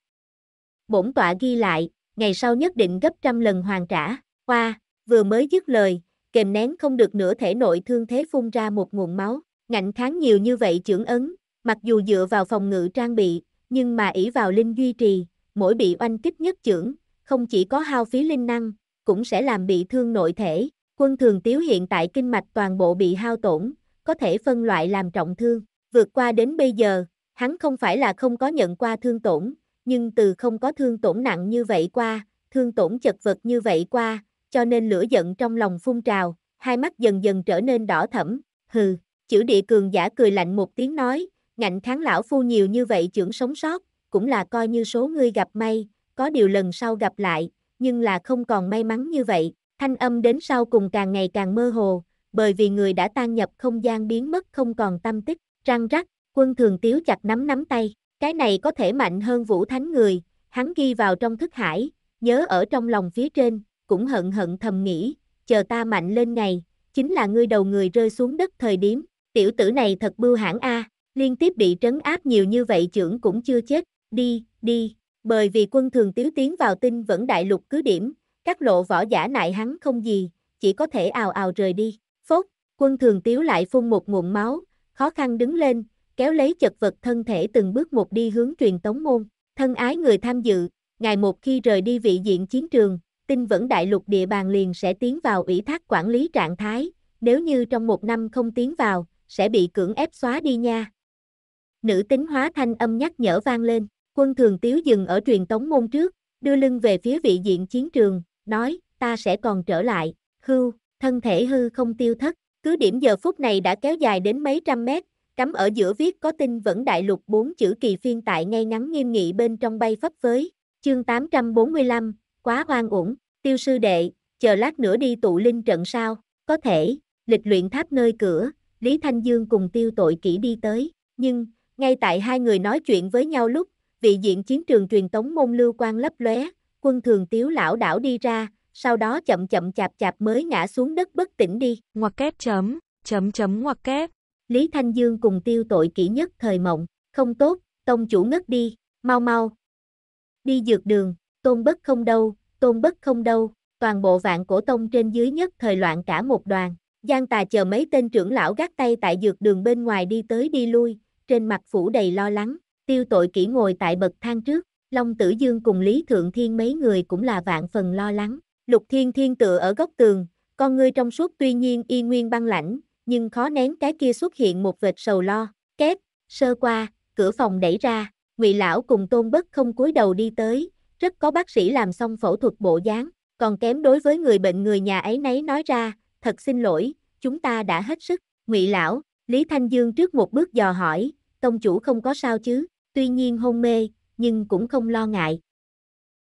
Bổn tọa ghi lại, ngày sau nhất định gấp trăm lần hoàn trả, qua, vừa mới dứt lời, kèm nén không được nữa thể nội thương thế phun ra một nguồn máu, ngạnh kháng nhiều như vậy trưởng ấn, mặc dù dựa vào phòng ngự trang bị, nhưng mà ỷ vào linh duy trì, mỗi bị oanh kích nhất trưởng không chỉ có hao phí linh năng, cũng sẽ làm bị thương nội thể, quân thường tiếu hiện tại kinh mạch toàn bộ bị hao tổn, có thể phân loại làm trọng thương, vượt qua đến bây giờ, hắn không phải là không có nhận qua thương tổn, nhưng từ không có thương tổn nặng như vậy qua, thương tổn chật vật như vậy qua, cho nên lửa giận trong lòng phun trào, hai mắt dần dần trở nên đỏ thẫm, hừ, chữ địa cường giả cười lạnh một tiếng nói, ngạnh kháng lão phu nhiều như vậy trưởng sống sót, cũng là coi như số ngươi gặp may, có điều lần sau gặp lại, nhưng là không còn may mắn như vậy, thanh âm đến sau cùng càng ngày càng mơ hồ, bởi vì người đã tan nhập không gian biến mất không còn tâm tích, răng rắc, quân thường tiếu chặt nắm nắm tay, cái này có thể mạnh hơn vũ thánh người, hắn ghi vào trong thức hải, nhớ ở trong lòng phía trên, cũng hận hận thầm nghĩ, chờ ta mạnh lên ngày, chính là ngươi đầu người rơi xuống đất thời điểm, tiểu tử này thật bưu hãn a, liên tiếp bị trấn áp nhiều như vậy trưởng cũng chưa chết, đi, đi, bởi vì quân thường tiếu tiến vào tinh vẫn đại lục cứ điểm, các lộ võ giả nại hắn không gì, chỉ có thể ào ào rời đi, phốt, quân thường tiếu lại phun một ngụm máu, khó khăn đứng lên, kéo lấy chật vật thân thể từng bước một đi hướng truyền tống môn, thân ái người tham dự, ngày một khi rời đi vị diện chiến trường, Tinh vẫn đại lục địa bàn liền sẽ tiến vào ủy thác quản lý trạng thái, nếu như trong một năm không tiến vào, sẽ bị cưỡng ép xóa đi nha. Nữ tính hóa thanh âm nhắc nhở vang lên, quân thường tiếu dừng ở truyền tống môn trước, đưa lưng về phía vị diện chiến trường, nói, ta sẽ còn trở lại, hư, thân thể hư không tiêu thất, cứ điểm giờ phút này đã kéo dài đến mấy trăm mét, cắm ở giữa viết có tin vẫn đại lục bốn chữ kỳ phiên tại ngay ngắn nghiêm nghị bên trong bay phấp phới, chương 845, quá oan uổng, tiêu sư đệ, chờ lát nữa đi tụ linh trận sao, có thể, lịch luyện tháp nơi cửa, Lý Thanh Dương cùng tiêu tội kỹ đi tới, nhưng, ngay tại hai người nói chuyện với nhau lúc, vị diện chiến trường truyền tống môn lưu quan lấp lóe, quân thường tiếu lão đảo đi ra, sau đó chậm chậm chạp chạp mới ngã xuống đất bất tỉnh đi. Ngoặc kép chấm, chấm chấm ngoặc kép. Lý Thanh Dương cùng tiêu tội kỹ nhất thời mộng, không tốt, tông chủ ngất đi, mau mau. Đi dược đường, tôn bất không đâu, tôn bất không đâu, toàn bộ vạn cổ tông trên dưới nhất thời loạn cả một đoàn. Giang tà chờ mấy tên trưởng lão gác tay tại dược đường bên ngoài đi tới đi lui, trên mặt phủ đầy lo lắng, tiêu tội kỹ ngồi tại bậc thang trước, Long Tử Dương cùng Lý Thượng Thiên mấy người cũng là vạn phần lo lắng. Lục Thiên Thiên tựa ở góc tường, con ngươi trong suốt tuy nhiên y nguyên băng lãnh, nhưng khó nén cái kia xuất hiện một vệt sầu lo, Kép sơ qua, cửa phòng đẩy ra, Ngụy lão cùng Tôn Bất không cúi đầu đi tới, rất có bác sĩ làm xong phẫu thuật bộ dáng, còn kém đối với người bệnh người nhà ấy nấy nói ra, thật xin lỗi, chúng ta đã hết sức, ngụy lão, Lý Thanh Dương trước một bước dò hỏi, tông chủ không có sao chứ, tuy nhiên hôn mê, nhưng cũng không lo ngại.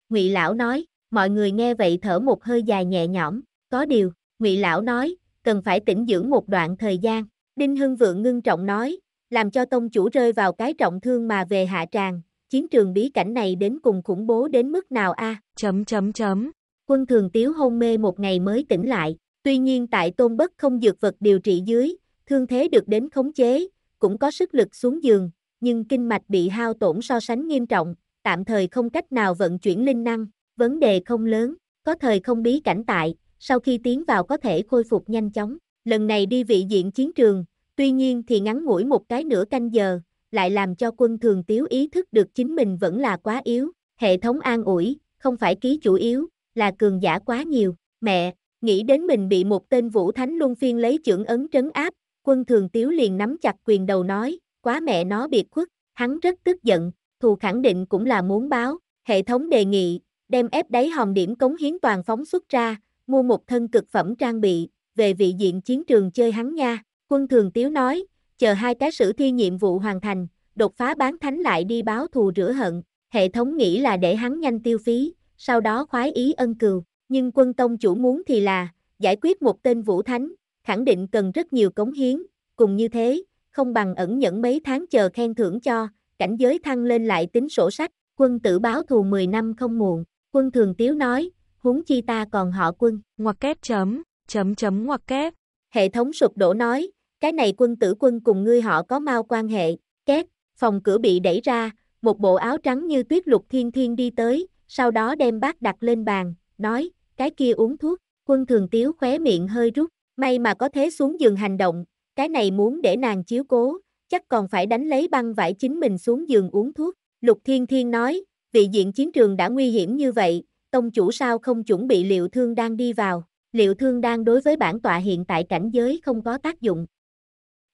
Ngụy lão nói, mọi người nghe vậy thở một hơi dài nhẹ nhõm, có điều, Ngụy lão nói, cần phải tĩnh dưỡng một đoạn thời gian, Đinh Hưng Vượng ngưng trọng nói, làm cho tông chủ rơi vào cái trọng thương mà về hạ tràng, chiến trường bí cảnh này đến cùng khủng bố đến mức nào a? Chấm chấm chấm. Quân thường tiếu hôn mê một ngày mới tỉnh lại, tuy nhiên tại tôn bất không dược vật điều trị dưới, thương thế được đến khống chế, cũng có sức lực xuống giường, nhưng kinh mạch bị hao tổn so sánh nghiêm trọng, tạm thời không cách nào vận chuyển linh năng, vấn đề không lớn, có thời không bí cảnh tại, sau khi tiến vào có thể khôi phục nhanh chóng. Lần này đi vị diện chiến trường, tuy nhiên thì ngắn ngủi một cái nửa canh giờ, lại làm cho quân thường tiếu ý thức được chính mình vẫn là quá yếu, hệ thống an ủi, không phải ký chủ yếu, là cường giả quá nhiều, mẹ, nghĩ đến mình bị một tên vũ thánh luân phiên lấy trưởng ấn trấn áp, quân thường tiếu liền nắm chặt quyền đầu nói, quá mẹ nó biệt khuất, hắn rất tức giận, thù khẳng định cũng là muốn báo, hệ thống đề nghị, đem ép đáy hòm điểm cống hiến toàn phóng xuất ra, mua một thân cực phẩm trang bị, về vị diện chiến trường chơi hắn nha, quân thường tiếu nói, chờ hai cái sử thi nhiệm vụ hoàn thành, đột phá bán thánh lại đi báo thù rửa hận, hệ thống nghĩ là để hắn nhanh tiêu phí, sau đó khoái ý ân cừu, nhưng quân tông chủ muốn thì là, giải quyết một tên vũ thánh, khẳng định cần rất nhiều cống hiến, cùng như thế, không bằng ẩn nhẫn mấy tháng chờ khen thưởng cho, cảnh giới thăng lên lại tính sổ sách, quân tử báo thù 10 năm không muộn, quân thường tiếu nói, huống chi ta còn họ quân, ngoặc kép chấm, chấm chấm ngoặc kép. Hệ thống sụp đổ nói, cái này quân tử quân cùng ngươi họ có mau quan hệ, két, phòng cửa bị đẩy ra, một bộ áo trắng như tuyết lục thiên thiên đi tới, sau đó đem bát đặt lên bàn, nói, cái kia uống thuốc, quân thường tiếu khóe miệng hơi rút, may mà có thế xuống giường hành động, cái này muốn để nàng chiếu cố, chắc còn phải đánh lấy băng vải chính mình xuống giường uống thuốc, lục thiên thiên nói, vị diện chiến trường đã nguy hiểm như vậy, tông chủ sao không chuẩn bị liệu thương đang đi vào, liệu thương đang đối với bản tọa hiện tại cảnh giới không có tác dụng,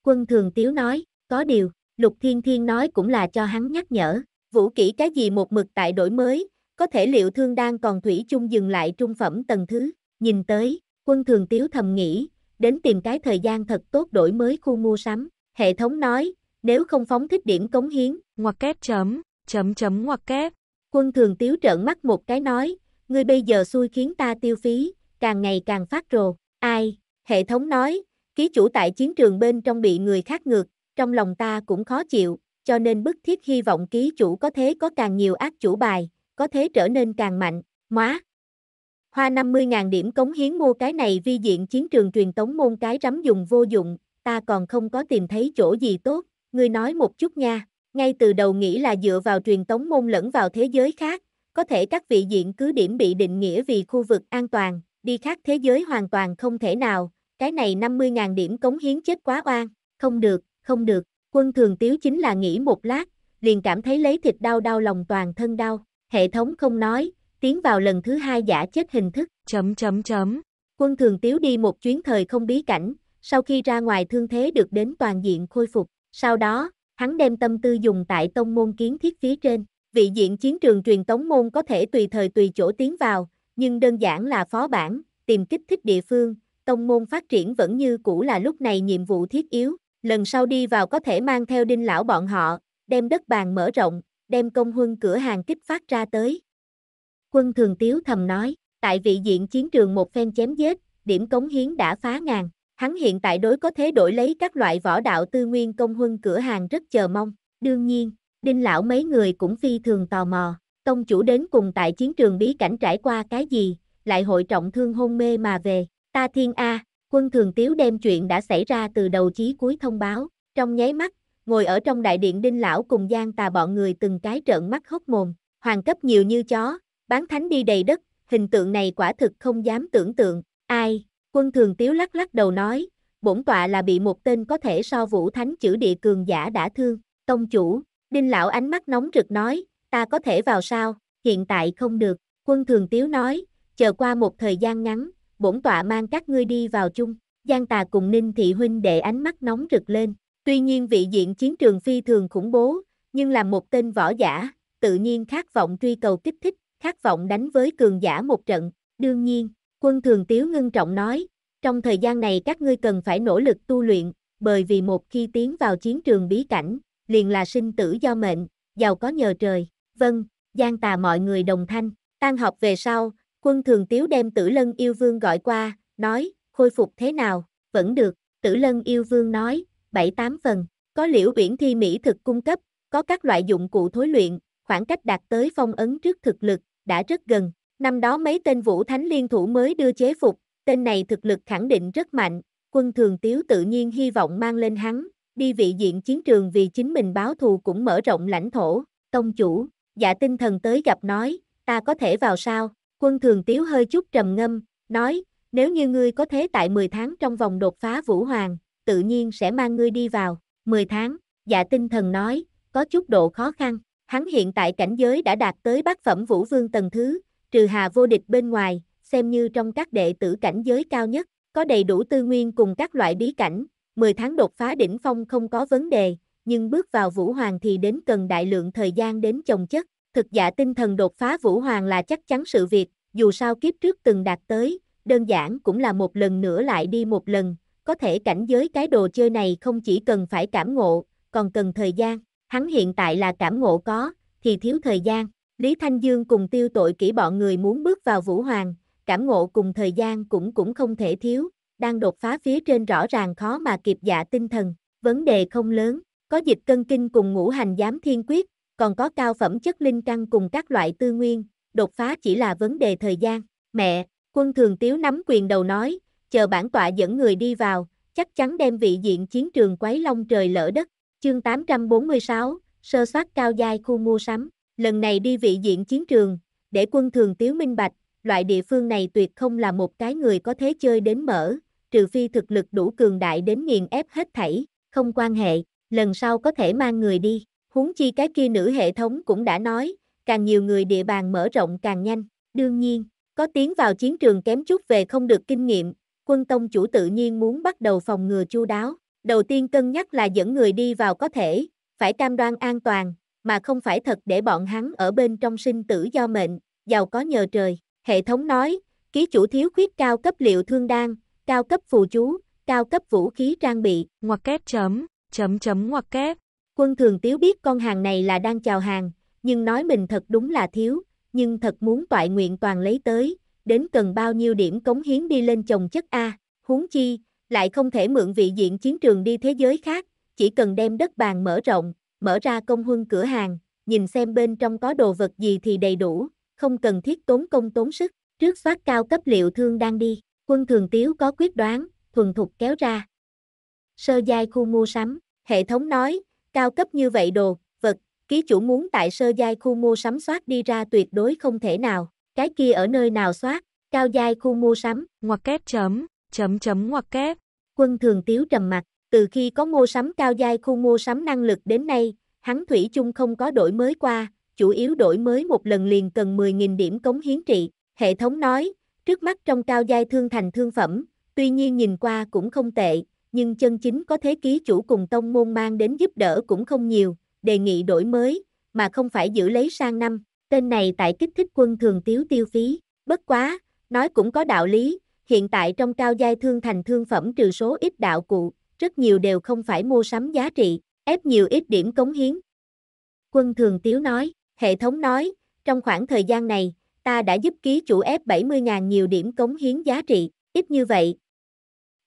Quân Thường Tiếu nói, có điều, Lục Thiên Thiên nói cũng là cho hắn nhắc nhở, vũ kỹ cái gì một mực tại đổi mới, có thể liệu thương đang còn thủy chung dừng lại trung phẩm tầng thứ, nhìn tới, quân thường tiếu thầm nghĩ, đến tìm cái thời gian thật tốt đổi mới khu mua sắm, hệ thống nói, nếu không phóng thích điểm cống hiến, ngoặc kép chấm, chấm chấm ngoặc kép, quân thường tiếu trợn mắt một cái nói, ngươi bây giờ xui khiến ta tiêu phí, càng ngày càng phát rồ, ai, hệ thống nói, ký chủ tại chiến trường bên trong bị người khác ngược, trong lòng ta cũng khó chịu, cho nên bức thiết hy vọng ký chủ có thế có càng nhiều ác chủ bài, có thế trở nên càng mạnh, móa. Hoa 50.000 điểm cống hiến mua cái này vi diện chiến trường truyền tống môn cái rắm dùng vô dụng, ta còn không có tìm thấy chỗ gì tốt, ngươi nói một chút nha, ngay từ đầu nghĩ là dựa vào truyền tống môn lẫn vào thế giới khác, có thể các vị diện cứ điểm bị định nghĩa vì khu vực an toàn, đi khác thế giới hoàn toàn không thể nào, cái này 50.000 điểm cống hiến chết quá oan, không được, không được, quân thường tiếu chính là nghĩ một lát, liền cảm thấy lấy thịt đau đau lòng toàn thân đau, hệ thống không nói, tiến vào lần thứ hai giả chết hình thức, chấm chấm chấm. Quân thường tiếu đi một chuyến thời không bí cảnh, sau khi ra ngoài thương thế được đến toàn diện khôi phục, sau đó, hắn đem tâm tư dùng tại tông môn kiến thiết phía trên, vị diện chiến trường truyền tống môn có thể tùy thời tùy chỗ tiến vào, nhưng đơn giản là phó bản, tìm kích thích địa phương, tông môn phát triển vẫn như cũ là lúc này nhiệm vụ thiết yếu, lần sau đi vào có thể mang theo đinh lão bọn họ, đem đất bàn mở rộng, đem công huân cửa hàng kích phát ra tới. Quân thường tiếu thầm nói, tại vị diện chiến trường một phen chém giết, điểm cống hiến đã phá ngàn, hắn hiện tại đối có thế đổi lấy các loại võ đạo tư nguyên công huân cửa hàng rất chờ mong, đương nhiên, đinh lão mấy người cũng phi thường tò mò, Tông chủ đến cùng tại chiến trường bí cảnh trải qua cái gì, lại hội trọng thương hôn mê mà về, Ta thiên A, quân thường tiếu đem chuyện đã xảy ra từ đầu chí cuối thông báo, trong nháy mắt, ngồi ở trong đại điện đinh lão cùng gian tà bọn người từng cái trợn mắt hốc mồm, hoàng cấp nhiều như chó, bán thánh đi đầy đất, hình tượng này quả thực không dám tưởng tượng, ai, quân thường tiếu lắc lắc đầu nói, bổn tọa là bị một tên có thể so vũ thánh chữ địa cường giả đã thương, tông chủ, đinh lão ánh mắt nóng rực nói, ta có thể vào sao, hiện tại không được, quân thường tiếu nói, chờ qua một thời gian ngắn, bổn tọa mang các ngươi đi vào chung, Giang Tà cùng Ninh Thị Huynh để ánh mắt nóng rực lên. Tuy nhiên vị diện chiến trường phi thường khủng bố, nhưng là một tên võ giả, tự nhiên khát vọng truy cầu kích thích, khát vọng đánh với cường giả một trận. Đương nhiên, quân thường tiếu ngưng trọng nói, trong thời gian này các ngươi cần phải nỗ lực tu luyện, bởi vì một khi tiến vào chiến trường bí cảnh, liền là sinh tử do mệnh, giàu có nhờ trời. Vâng, Giang Tà mọi người đồng thanh, tan học về sau, Quân thường tiếu đem tử lân yêu vương gọi qua, nói, khôi phục thế nào, vẫn được, tử lân yêu vương nói, bảy tám phần, có liễu biển thi mỹ thực cung cấp, có các loại dụng cụ thối luyện, khoảng cách đạt tới phong ấn trước thực lực, đã rất gần. Năm đó mấy tên vũ thánh liên thủ mới đưa chế phục, tên này thực lực khẳng định rất mạnh, quân thường tiếu tự nhiên hy vọng mang lên hắn, đi vị diện chiến trường vì chính mình báo thù cũng mở rộng lãnh thổ, tông chủ, dạ tinh thần tới gặp nói, ta có thể vào sao, Quân thường tiếu hơi chút trầm ngâm, nói, nếu như ngươi có thế tại 10 tháng trong vòng đột phá Vũ Hoàng, tự nhiên sẽ mang ngươi đi vào. 10 tháng, dạ tinh thần nói, có chút độ khó khăn. Hắn hiện tại cảnh giới đã đạt tới bát phẩm Vũ Vương tầng thứ, trừ hà vô địch bên ngoài, xem như trong các đệ tử cảnh giới cao nhất, có đầy đủ tư nguyên cùng các loại bí cảnh. 10 tháng đột phá đỉnh phong không có vấn đề, nhưng bước vào Vũ Hoàng thì đến cần đại lượng thời gian đến chồng chất thực giả tinh thần đột phá Vũ Hoàng là chắc chắn sự việc, dù sao kiếp trước từng đạt tới, đơn giản cũng là một lần nữa lại đi một lần, có thể cảnh giới cái đồ chơi này không chỉ cần phải cảm ngộ, còn cần thời gian, hắn hiện tại là cảm ngộ có, thì thiếu thời gian, Lý Thanh Dương cùng tiêu tội kỹ bọn người muốn bước vào Vũ Hoàng, cảm ngộ cùng thời gian cũng cũng không thể thiếu, đang đột phá phía trên rõ ràng khó mà kịp giả dạ tinh thần, vấn đề không lớn, có dịch cân kinh cùng ngũ hành giám thiên quyết, còn có cao phẩm chất linh căn cùng các loại tư nguyên, đột phá chỉ là vấn đề thời gian. Mẹ, quân thường tiếu nắm quyền đầu nói, chờ bản tọa dẫn người đi vào, chắc chắn đem vị diện chiến trường quấy long trời lỡ đất. Chương 846, sơ soát cao giai khu mua sắm, lần này đi vị diện chiến trường, để quân thường tiếu minh bạch, loại địa phương này tuyệt không là một cái người có thế chơi đến mở, trừ phi thực lực đủ cường đại đến nghiền ép hết thảy, không quan hệ, lần sau có thể mang người đi. Huống chi cái kia nữ hệ thống cũng đã nói, càng nhiều người địa bàn mở rộng càng nhanh. Đương nhiên, có tiến vào chiến trường kém chút về không được kinh nghiệm, quân tông chủ tự nhiên muốn bắt đầu phòng ngừa chu đáo. Đầu tiên cân nhắc là dẫn người đi vào có thể, phải cam đoan an toàn, mà không phải thật để bọn hắn ở bên trong sinh tử do mệnh, giàu có nhờ trời. Hệ thống nói, ký chủ thiếu khuyết cao cấp liệu thương đan, cao cấp phù chú, cao cấp vũ khí trang bị, ngoặc kép chấm, chấm chấm ngoặc kép. Quân thường tiếu biết con hàng này là đang chào hàng, nhưng nói mình thật đúng là thiếu, nhưng thật muốn toại nguyện toàn lấy tới, đến cần bao nhiêu điểm cống hiến đi lên chồng chất A, huống chi, lại không thể mượn vị diện chiến trường đi thế giới khác, chỉ cần đem đất bàn mở rộng, mở ra công huân cửa hàng, nhìn xem bên trong có đồ vật gì thì đầy đủ, không cần thiết tốn công tốn sức, trước soát cao cấp liệu thương đang đi, quân thường tiếu có quyết đoán, thuần thục kéo ra. Sơ giai khu mua sắm, hệ thống nói, Cao cấp như vậy đồ, vật, ký chủ muốn tại sơ giai khu mua sắm soát đi ra tuyệt đối không thể nào. Cái kia ở nơi nào soát, cao giai khu mua sắm, ngoặc kép chấm, chấm chấm ngoặc kép. Quân thường tiếu trầm mặt, từ khi có mua sắm cao giai khu mua sắm năng lực đến nay, hắn Thủy chung không có đổi mới qua, chủ yếu đổi mới một lần liền cần 10.000 điểm cống hiến trị. Hệ thống nói, trước mắt trong cao giai thương thành thương phẩm, tuy nhiên nhìn qua cũng không tệ, nhưng chân chính có thế ký chủ cùng tông môn mang đến giúp đỡ cũng không nhiều, đề nghị đổi mới, mà không phải giữ lấy sang năm, tên này tại kích thích quân thường tiếu tiêu phí, bất quá, nói cũng có đạo lý, hiện tại trong cao giai thương thành thương phẩm trừ số ít đạo cụ, rất nhiều đều không phải mua sắm giá trị, ép nhiều ít điểm cống hiến. Quân thường tiếu nói, hệ thống nói, trong khoảng thời gian này, ta đã giúp ký chủ ép 70.000 nhiều điểm cống hiến giá trị, ít như vậy,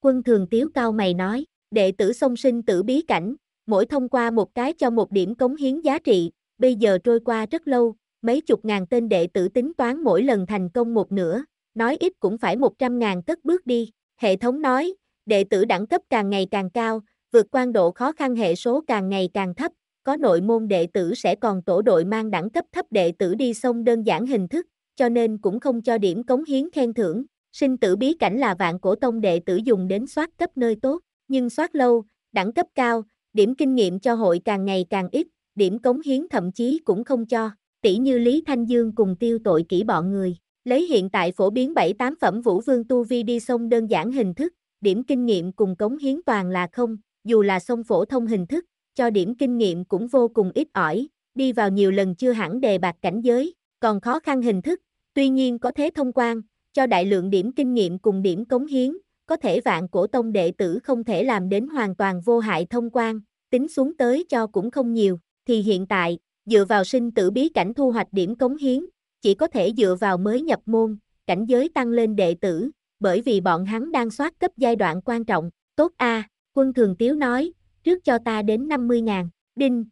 Quân thường tiếu cao mày nói, đệ tử song sinh tử bí cảnh, mỗi thông qua một cái cho một điểm cống hiến giá trị, bây giờ trôi qua rất lâu, mấy chục ngàn tên đệ tử tính toán mỗi lần thành công một nửa, nói ít cũng phải một trăm ngàn cất bước đi. Hệ thống nói, đệ tử đẳng cấp càng ngày càng cao, vượt quan độ khó khăn hệ số càng ngày càng thấp, có nội môn đệ tử sẽ còn tổ đội mang đẳng cấp thấp đệ tử đi sông đơn giản hình thức, cho nên cũng không cho điểm cống hiến khen thưởng, Sinh tử bí cảnh là vạn cổ tông đệ tử dùng đến soát cấp nơi tốt, nhưng soát lâu, đẳng cấp cao, điểm kinh nghiệm cho hội càng ngày càng ít, điểm cống hiến thậm chí cũng không cho, tỷ như Lý Thanh Dương cùng tiêu tội kỹ bọn người. Lấy hiện tại phổ biến 7-8 phẩm vũ vương tu vi đi sông đơn giản hình thức, điểm kinh nghiệm cùng cống hiến toàn là không, dù là sông phổ thông hình thức, cho điểm kinh nghiệm cũng vô cùng ít ỏi, đi vào nhiều lần chưa hẳn đề bạc cảnh giới, còn khó khăn hình thức, tuy nhiên có thế thông quan, cho đại lượng điểm kinh nghiệm cùng điểm cống hiến, có thể vạn cổ tông đệ tử không thể làm đến hoàn toàn vô hại thông quan, tính xuống tới cho cũng không nhiều, thì hiện tại, dựa vào sinh tử bí cảnh thu hoạch điểm cống hiến, chỉ có thể dựa vào mới nhập môn, cảnh giới tăng lên đệ tử, bởi vì bọn hắn đang soát cấp giai đoạn quan trọng, tốt a, quân thường tiếu nói, trước cho ta đến 50.000, đinh.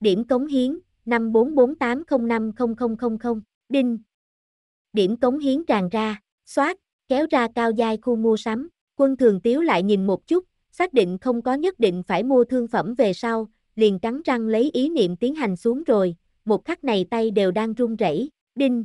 Điểm cống hiến, 5448050000, đinh điểm cống hiến tràn ra, xoát, kéo ra cao giai khu mua sắm, quân thường tiếu lại nhìn một chút, xác định không có nhất định phải mua thương phẩm về sau, liền cắn răng lấy ý niệm tiến hành xuống rồi, một khắc này tay đều đang run rẩy. đinh.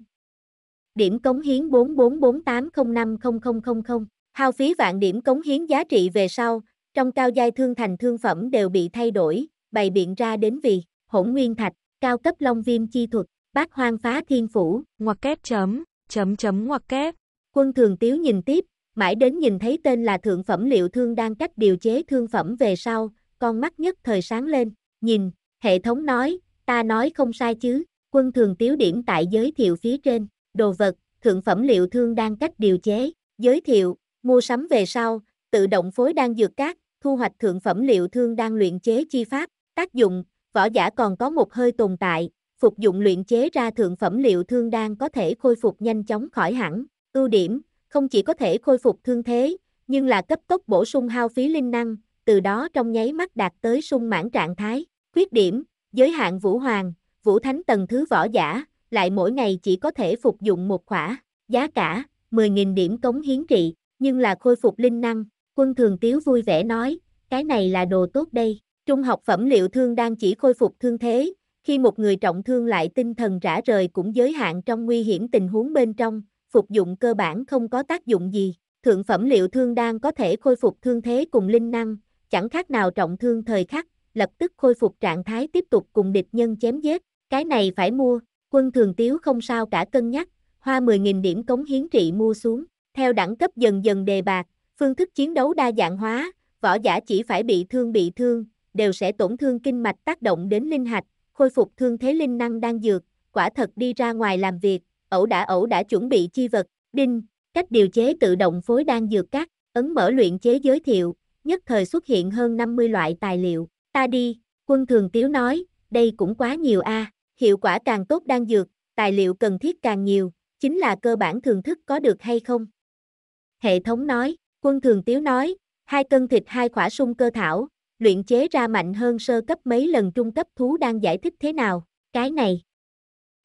Điểm cống hiến 4448050000, hao phí vạn điểm cống hiến giá trị về sau, trong cao giai thương thành thương phẩm đều bị thay đổi, bày biện ra đến vì hỗn nguyên thạch, cao cấp long viêm chi thuật, bát hoang phá thiên phủ, ngoặc kép chấm chấm chấm ngoặc kép. Quân thường tiếu nhìn tiếp, mãi đến nhìn thấy tên là thượng phẩm liệu thương đang cách điều chế thương phẩm về sau, con mắt nhất thời sáng lên, nhìn, hệ thống nói, ta nói không sai chứ, quân thường tiếu điểm tại giới thiệu phía trên, đồ vật, thượng phẩm liệu thương đang cách điều chế, giới thiệu, mua sắm về sau, tự động phối đang dược cát, thu hoạch thượng phẩm liệu thương đang luyện chế chi pháp, tác dụng, võ giả còn có một hơi tồn tại, phục dụng luyện chế ra thượng phẩm liệu thương đan có thể khôi phục nhanh chóng khỏi hẳn. Ưu điểm, không chỉ có thể khôi phục thương thế, nhưng là cấp tốc bổ sung hao phí linh năng, từ đó trong nháy mắt đạt tới sung mãn trạng thái. Khuyết điểm, giới hạn vũ hoàng, vũ thánh tầng thứ võ giả, lại mỗi ngày chỉ có thể phục dụng một khỏa, giá cả, 10.000 điểm cống hiến trị, nhưng là khôi phục linh năng, quân thường tiếu vui vẻ nói, cái này là đồ tốt đây, trung học phẩm liệu thương đang chỉ khôi phục thương thế, khi một người trọng thương lại tinh thần rã rời cũng giới hạn trong nguy hiểm tình huống bên trong, phục dụng cơ bản không có tác dụng gì. Thượng phẩm liệu thương đang có thể khôi phục thương thế cùng linh năng, chẳng khác nào trọng thương thời khắc, lập tức khôi phục trạng thái tiếp tục cùng địch nhân chém giết. Cái này phải mua, quân thường tiếu không sao cả cân nhắc, hoa 10.000 điểm cống hiến trị mua xuống. Theo đẳng cấp dần dần đề bạc, phương thức chiến đấu đa dạng hóa, võ giả chỉ phải bị thương bị thương, đều sẽ tổn thương kinh mạch tác động đến linh hạch, khôi phục thương thế linh năng đang dược, quả thật đi ra ngoài làm việc, ẩu đã ẩu đã chuẩn bị chi vật, đinh, cách điều chế tự động phối đang dược các, ấn mở luyện chế giới thiệu, nhất thời xuất hiện hơn 50 loại tài liệu, ta đi, quân thường tiếu nói, đây cũng quá nhiều a hiệu quả càng tốt đang dược, tài liệu cần thiết càng nhiều, chính là cơ bản thường thức có được hay không? Hệ thống nói, quân thường tiếu nói, hai cân thịt hai khỏa sung cơ thảo, luyện chế ra mạnh hơn sơ cấp mấy lần trung cấp thú đang giải thích thế nào, cái này.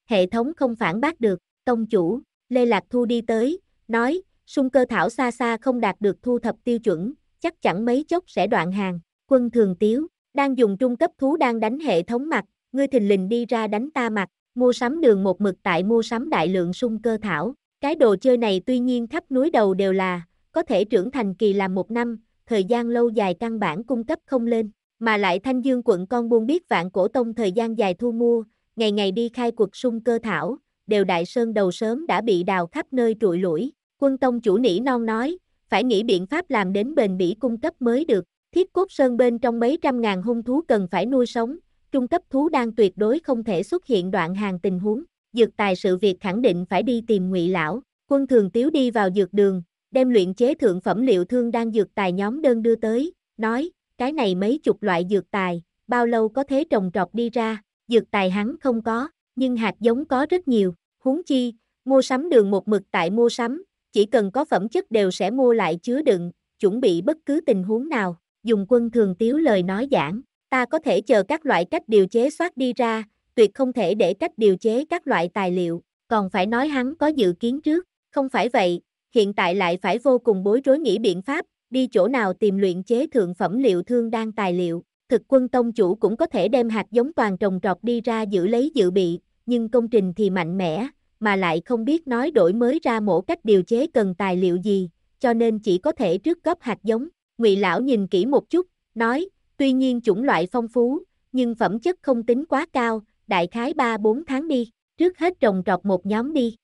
Hệ thống không phản bác được, tông chủ, Lê Lạc Thu đi tới, nói, sung cơ thảo xa xa không đạt được thu thập tiêu chuẩn, chắc chẳng mấy chốc sẽ đoạn hàng, quân thường tiếu, đang dùng trung cấp thú đang đánh hệ thống mặt, ngươi thình lình đi ra đánh ta mặt, mua sắm đường một mực tại mua sắm đại lượng sung cơ thảo, cái đồ chơi này tuy nhiên khắp núi đầu đều là, có thể trưởng thành kỳ là một năm, thời gian lâu dài căn bản cung cấp không lên, mà lại Thanh Dương quận con buôn biết vạn cổ tông thời gian dài thu mua, ngày ngày đi khai cuộc sung cơ thảo, đều đại sơn đầu sớm đã bị đào khắp nơi trụi lũi, quân tông chủ nỉ non nói, phải nghĩ biện pháp làm đến bền bỉ cung cấp mới được, thiết cốt sơn bên trong mấy trăm ngàn hung thú cần phải nuôi sống, trung cấp thú đang tuyệt đối không thể xuất hiện đoạn hàng tình huống, dược tài sự việc khẳng định phải đi tìm ngụy lão, quân thường tiếu đi vào dược đường, đem luyện chế thượng phẩm liệu thương đang dược tài nhóm đơn đưa tới, nói, cái này mấy chục loại dược tài, bao lâu có thế trồng trọt đi ra, dược tài hắn không có, nhưng hạt giống có rất nhiều, huống chi, mua sắm đường một mực tại mua sắm, chỉ cần có phẩm chất đều sẽ mua lại chứa đựng, chuẩn bị bất cứ tình huống nào, dùng quân thường tiếu lời nói giảng, ta có thể chờ các loại cách điều chế soát đi ra, tuyệt không thể để cách điều chế các loại tài liệu, còn phải nói hắn có dự kiến trước, không phải vậy, hiện tại lại phải vô cùng bối rối nghĩ biện pháp, đi chỗ nào tìm luyện chế thượng phẩm liệu thương đang tài liệu. Thực quân tông chủ cũng có thể đem hạt giống toàn trồng trọt đi ra giữ lấy dự bị, nhưng công trình thì mạnh mẽ, mà lại không biết nói đổi mới ra mổ cách điều chế cần tài liệu gì, cho nên chỉ có thể trước cấp hạt giống. Ngụy lão nhìn kỹ một chút, nói, tuy nhiên chủng loại phong phú, nhưng phẩm chất không tính quá cao, đại khái 3-4 tháng đi, trước hết trồng trọt một nhóm đi.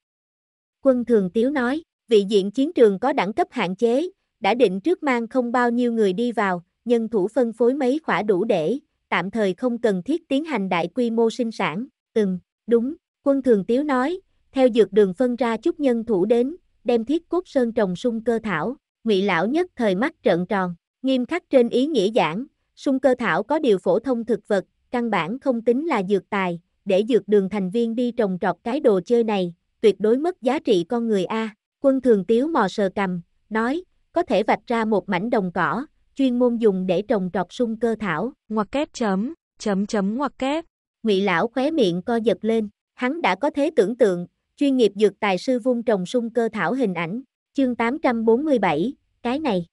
Quân thường tiếu nói, vị diện chiến trường có đẳng cấp hạn chế, đã định trước mang không bao nhiêu người đi vào, nhân thủ phân phối mấy khỏa đủ để, tạm thời không cần thiết tiến hành đại quy mô sinh sản. Ừm, đúng, quân thường tiếu nói, theo dược đường phân ra chút nhân thủ đến, đem thiết cốt sơn trồng sung cơ thảo, ngụy lão nhất thời mắt trợn tròn, nghiêm khắc trên ý nghĩa giảng, sung cơ thảo có điều phổ thông thực vật, căn bản không tính là dược tài, để dược đường thành viên đi trồng trọt cái đồ chơi này, tuyệt đối mất giá trị con người A. Quân thường tiếu mò sờ cầm, nói, có thể vạch ra một mảnh đồng cỏ, chuyên môn dùng để trồng trọt sung cơ thảo, ngoặc kép chấm, chấm chấm ngoặc kép. Ngụy lão khóe miệng co giật lên, hắn đã có thế tưởng tượng, chuyên nghiệp dược tài sư vung trồng sung cơ thảo hình ảnh, chương 847, cái này.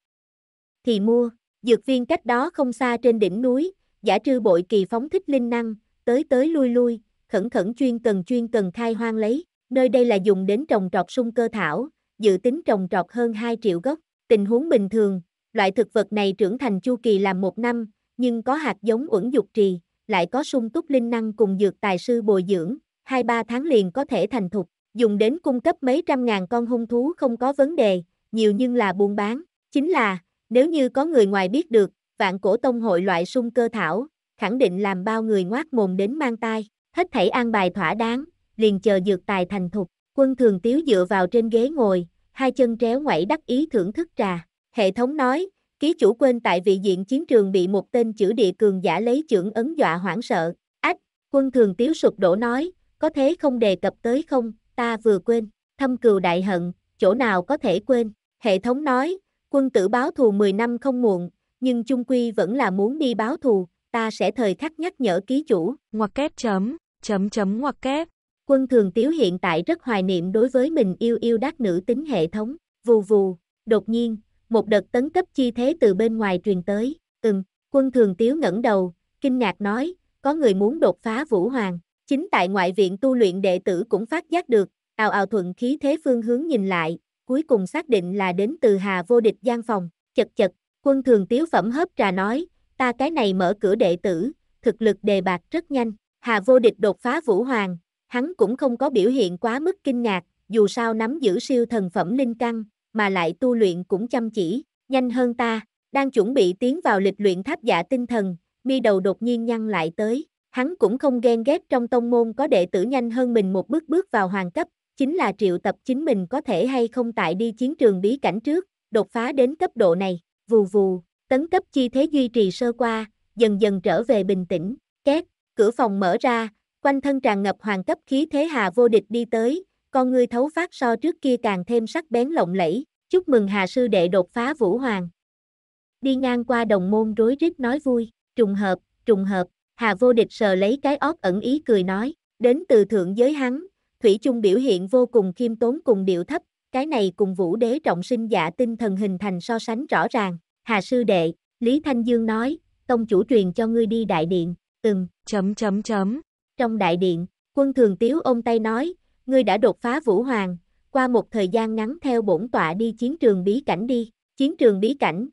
Thì mua, dược viên cách đó không xa trên đỉnh núi, giả trư bội kỳ phóng thích linh năng, tới tới lui lui, khẩn khẩn chuyên cần chuyên cần khai hoang lấy, nơi đây là dùng đến trồng trọt sung cơ thảo, dự tính trồng trọt hơn 2 triệu gốc. Tình huống bình thường, loại thực vật này trưởng thành chu kỳ là một năm, nhưng có hạt giống uẩn dục trì, lại có sung túc linh năng cùng dược tài sư bồi dưỡng, 2-3 tháng liền có thể thành thục, dùng đến cung cấp mấy trăm ngàn con hung thú không có vấn đề, nhiều nhưng là buôn bán. Chính là, nếu như có người ngoài biết được, vạn cổ tông hội loại sung cơ thảo, khẳng định làm bao người ngoác mồm đến mang tai, hết thảy an bài thỏa đáng, liền chờ dược tài thành thục. Quân thường tiếu dựa vào trên ghế ngồi, hai chân tréo ngoảy đắc ý thưởng thức trà. Hệ thống nói, ký chủ quên tại vị diện chiến trường bị một tên chữ địa cường giả lấy trưởng ấn dọa hoảng sợ. Ách, quân thường tiếu sụp đổ nói, có thế không đề cập tới không, ta vừa quên, thâm cừu đại hận, chỗ nào có thể quên. Hệ thống nói, quân tử báo thù 10 năm không muộn, nhưng chung quy vẫn là muốn đi báo thù, ta sẽ thời khắc nhắc nhở ký chủ. Ngoặc kép chấm, chấm chấm ngoặc kép. Quân Thường Tiếu hiện tại rất hoài niệm đối với mình yêu yêu đắc nữ tính hệ thống, vù vù, đột nhiên, một đợt tấn cấp chi thế từ bên ngoài truyền tới, ừm, quân Thường Tiếu ngẩng đầu, kinh ngạc nói, có người muốn đột phá Vũ Hoàng, chính tại ngoại viện tu luyện đệ tử cũng phát giác được, ào ào thuận khí thế phương hướng nhìn lại, cuối cùng xác định là đến từ Hà vô địch gian phòng, chật chật, quân Thường Tiếu phẩm hớp trà nói, ta cái này mở cửa đệ tử, thực lực đề bạc rất nhanh, Hà vô địch đột phá Vũ Hoàng, hắn cũng không có biểu hiện quá mức kinh ngạc, dù sao nắm giữ siêu thần phẩm linh căn, mà lại tu luyện cũng chăm chỉ, nhanh hơn ta, đang chuẩn bị tiến vào lịch luyện tháp giả tinh thần, mi đầu đột nhiên nhăn lại tới, hắn cũng không ghen ghét trong tông môn có đệ tử nhanh hơn mình một bước bước vào hoàng cấp, chính là triệu tập chính mình có thể hay không tại đi chiến trường bí cảnh trước, đột phá đến cấp độ này, vù vù, tấn cấp chi thế duy trì sơ qua, dần dần trở về bình tĩnh, két, cửa phòng mở ra, quanh thân tràn ngập hoàng cấp khí thế hà vô địch đi tới, con ngươi thấu phát so trước kia càng thêm sắc bén lộng lẫy, chúc mừng hà sư đệ đột phá vũ hoàng. Đi ngang qua đồng môn rối rít nói vui, trùng hợp, trùng hợp, hà vô địch sờ lấy cái óc ẩn ý cười nói, đến từ thượng giới hắn, Thủy chung biểu hiện vô cùng khiêm tốn cùng điệu thấp, cái này cùng vũ đế trọng sinh giả tinh thần hình thành so sánh rõ ràng, hà sư đệ, Lý Thanh Dương nói, tông chủ truyền cho ngươi đi đại điện, ừm, chấm chấm chấm. Trong đại điện, quân thường tiếu ôm tay nói, ngươi đã đột phá vũ hoàng, qua một thời gian ngắn theo bổn tọa đi chiến trường bí cảnh đi, chiến trường bí cảnh.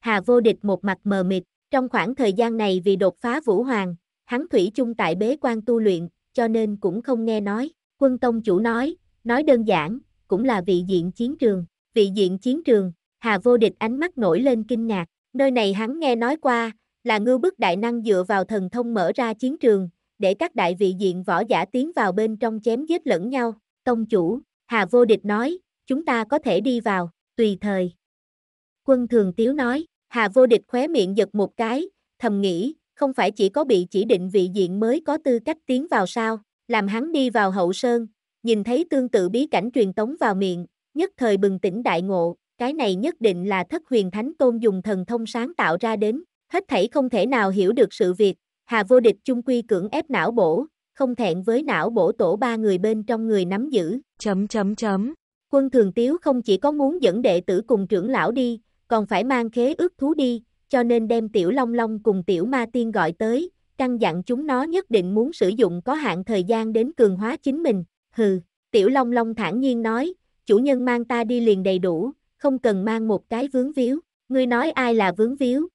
Hà vô địch một mặt mờ mịt, trong khoảng thời gian này vì đột phá vũ hoàng, hắn thủy chung tại bế quan tu luyện, cho nên cũng không nghe nói, quân tông chủ nói, nói đơn giản, cũng là vị diện chiến trường, vị diện chiến trường, Hà vô địch ánh mắt nổi lên kinh ngạc, nơi này hắn nghe nói qua, là ngưu bức đại năng dựa vào thần thông mở ra chiến trường, để các đại vị diện võ giả tiến vào bên trong chém giết lẫn nhau. Tông chủ, Hà Vô Địch nói, chúng ta có thể đi vào, tùy thời. Quân Thường Tiếu nói, Hà Vô Địch khóe miệng giật một cái, thầm nghĩ, không phải chỉ có bị chỉ định vị diện mới có tư cách tiến vào sao, làm hắn đi vào hậu sơn, nhìn thấy tương tự bí cảnh truyền tống vào miệng, nhất thời bừng tỉnh đại ngộ, cái này nhất định là thất huyền thánh tôn dùng thần thông sáng tạo ra đến, hết thảy không thể nào hiểu được sự việc, Hà vô địch chung quy cưỡng ép não bổ, không thẹn với não bổ tổ ba người bên trong người nắm giữ. Chấm chấm chấm. Quân thường tiếu không chỉ có muốn dẫn đệ tử cùng trưởng lão đi, còn phải mang khế ước thú đi, cho nên đem tiểu long long cùng tiểu ma tiên gọi tới, căn dặn chúng nó nhất định muốn sử dụng có hạn thời gian đến cường hóa chính mình. Hừ, tiểu long long thản nhiên nói, chủ nhân mang ta đi liền đầy đủ, không cần mang một cái vướng víu, ngươi nói ai là vướng víu.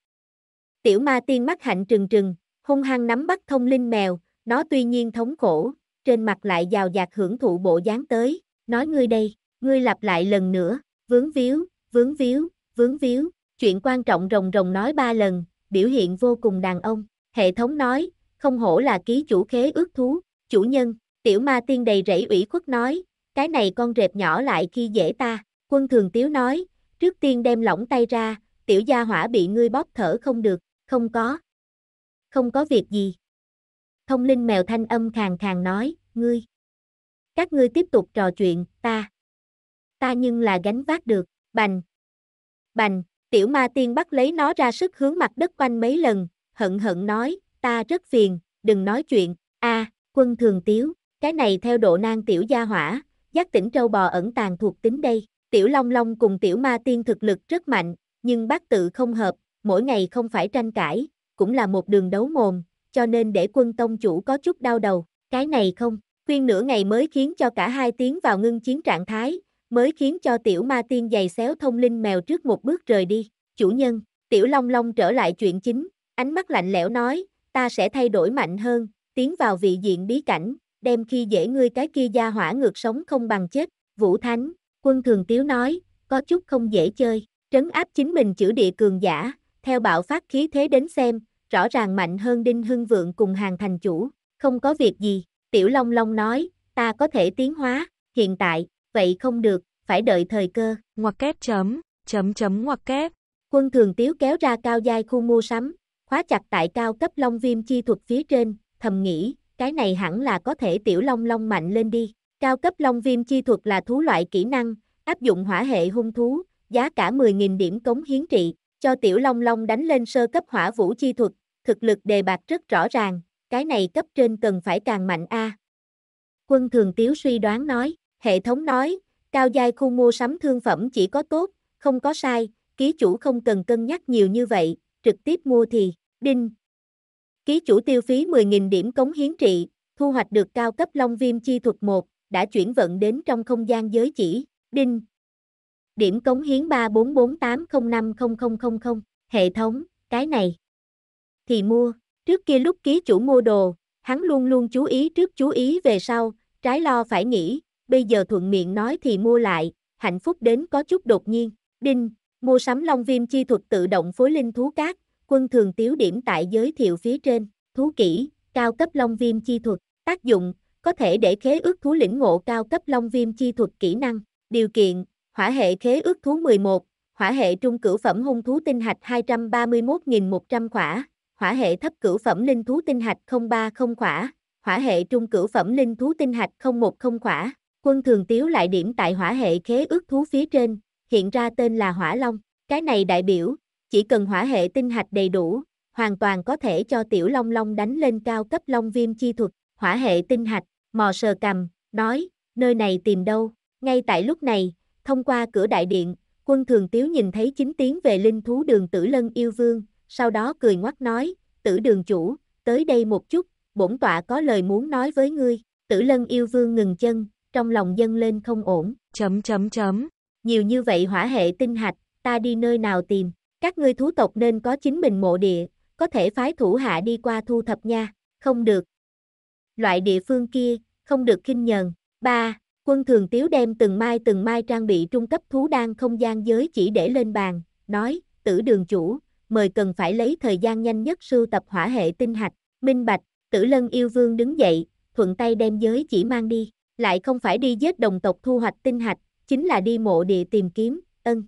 Tiểu ma tiên mắt hạnh trừng trừng, hung hăng nắm bắt thông linh mèo, nó tuy nhiên thống khổ, trên mặt lại giàu dạt hưởng thụ bộ dáng tới, nói ngươi đây, ngươi lặp lại lần nữa, vướng víu, vướng víu, vướng víu, chuyện quan trọng rồng rồng nói ba lần, biểu hiện vô cùng đàn ông, hệ thống nói, không hổ là ký chủ khế ước thú, chủ nhân, tiểu ma tiên đầy rẫy ủy khuất nói, cái này con rệp nhỏ lại khi dễ ta, quân thường tiếu nói, trước tiên đem lỏng tay ra, tiểu gia hỏa bị ngươi bóp thở không được, không có, không có việc gì. Thông linh mèo thanh âm khàn khàn nói, ngươi. Các ngươi tiếp tục trò chuyện, ta. Ta nhưng là gánh vác được, bành. Bành, tiểu ma tiên bắt lấy nó ra sức hướng mặt đất quanh mấy lần, hận hận nói, ta rất phiền, đừng nói chuyện, a quân thường tiếu, cái này theo độ nang tiểu gia hỏa, giác tỉnh trâu bò ẩn tàng thuộc tính đây, tiểu long long cùng tiểu ma tiên thực lực rất mạnh, nhưng bác tự không hợp, mỗi ngày không phải tranh cãi, cũng là một đường đấu mồm, cho nên để quân tông chủ có chút đau đầu, cái này không, khuyên nửa ngày mới khiến cho cả hai tiếng vào ngưng chiến trạng thái, mới khiến cho tiểu ma tiên giày xéo thông linh mèo trước một bước rời đi, chủ nhân, tiểu long long trở lại chuyện chính, ánh mắt lạnh lẽo nói, ta sẽ thay đổi mạnh hơn, tiến vào vị diện bí cảnh, đem khi dễ ngươi cái kia gia hỏa ngược sống không bằng chết, vũ thánh, quân thường tiếu nói, có chút không dễ chơi, trấn áp chính mình chữ địa cường giả, theo bạo phát khí thế đến xem, rõ ràng mạnh hơn Đinh Hưng Vượng cùng hàng thành chủ, không có việc gì, Tiểu Long Long nói, ta có thể tiến hóa, hiện tại, vậy không được, phải đợi thời cơ, ngoặc kép chấm, chấm chấm ngoặc kép. Quân thường tiếu kéo ra cao giai khu mua sắm, khóa chặt tại cao cấp Long Viêm chi thuật phía trên, thầm nghĩ, cái này hẳn là có thể Tiểu Long Long mạnh lên đi. Cao cấp Long Viêm chi thuật là thú loại kỹ năng, áp dụng hỏa hệ hung thú, giá cả 10.000 điểm cống hiến trị, cho Tiểu Long Long đánh lên sơ cấp hỏa vũ chi thuật, thực lực đề bạc rất rõ ràng, cái này cấp trên cần phải càng mạnh a. Quân Thường Tiếu suy đoán nói, hệ thống nói, cao giai khu mua sắm thương phẩm chỉ có tốt, không có sai, ký chủ không cần cân nhắc nhiều như vậy, trực tiếp mua thì, đinh. Ký chủ tiêu phí 10.000 điểm cống hiến trị, thu hoạch được cao cấp Long Viêm chi thuật 1, đã chuyển vận đến trong không gian giới chỉ, đinh điểm cống hiến 3448050000, hệ thống, cái này. Thì mua, trước kia lúc ký chủ mua đồ, hắn luôn luôn chú ý trước chú ý về sau, trái lo phải nghĩ, bây giờ thuận miệng nói thì mua lại, hạnh phúc đến có chút đột nhiên, đinh, mua sắm long viêm chi thuật tự động phối linh thú cát, quân thường tiếu điểm tại giới thiệu phía trên, thú kỹ, cao cấp long viêm chi thuật, tác dụng, có thể để khế ước thú lĩnh ngộ cao cấp long viêm chi thuật kỹ năng, điều kiện, hỏa hệ khế ước thú 11, hỏa hệ trung cửu phẩm hung thú tinh hạch 231.100 khỏa, hỏa hệ thấp cửu phẩm linh thú tinh hạch 030 khỏa, hỏa hệ trung cửu phẩm linh thú tinh hạch 010 khỏa. Quân thường tiếu lại điểm tại hỏa hệ khế ước thú phía trên, hiện ra tên là hỏa long. Cái này đại biểu, chỉ cần hỏa hệ tinh hạch đầy đủ, hoàn toàn có thể cho tiểu long long đánh lên cao cấp long viêm chi thuật. Hỏa hệ tinh hạch, mò sờ cầm, nói, nơi này tìm đâu. Ngay tại lúc này, Thông qua cửa đại điện, quân thường tiếu nhìn thấy chính tiến về linh thú đường tử lân yêu vương, sau đó cười ngoắt nói, tử đường chủ, tới đây một chút, bổn tọa có lời muốn nói với ngươi. Tử lân yêu vương ngừng chân, trong lòng dâng lên không ổn. Chấm chấm chấm. Nhiều như vậy hỏa hệ tinh hạch, ta đi nơi nào tìm, các ngươi thú tộc nên có chính mình mộ địa, có thể phái thủ hạ đi qua thu thập nha, không được. Loại địa phương kia, không được kinh nhờn. ba Quân thường tiếu đem từng mai từng mai trang bị trung cấp thú đan không gian giới chỉ để lên bàn, nói, tử đường chủ, mời cần phải lấy thời gian nhanh nhất sưu tập hỏa hệ tinh hạch, minh bạch, tử lân yêu vương đứng dậy, thuận tay đem giới chỉ mang đi, lại không phải đi giết đồng tộc thu hoạch tinh hạch, chính là đi mộ địa tìm kiếm, ân.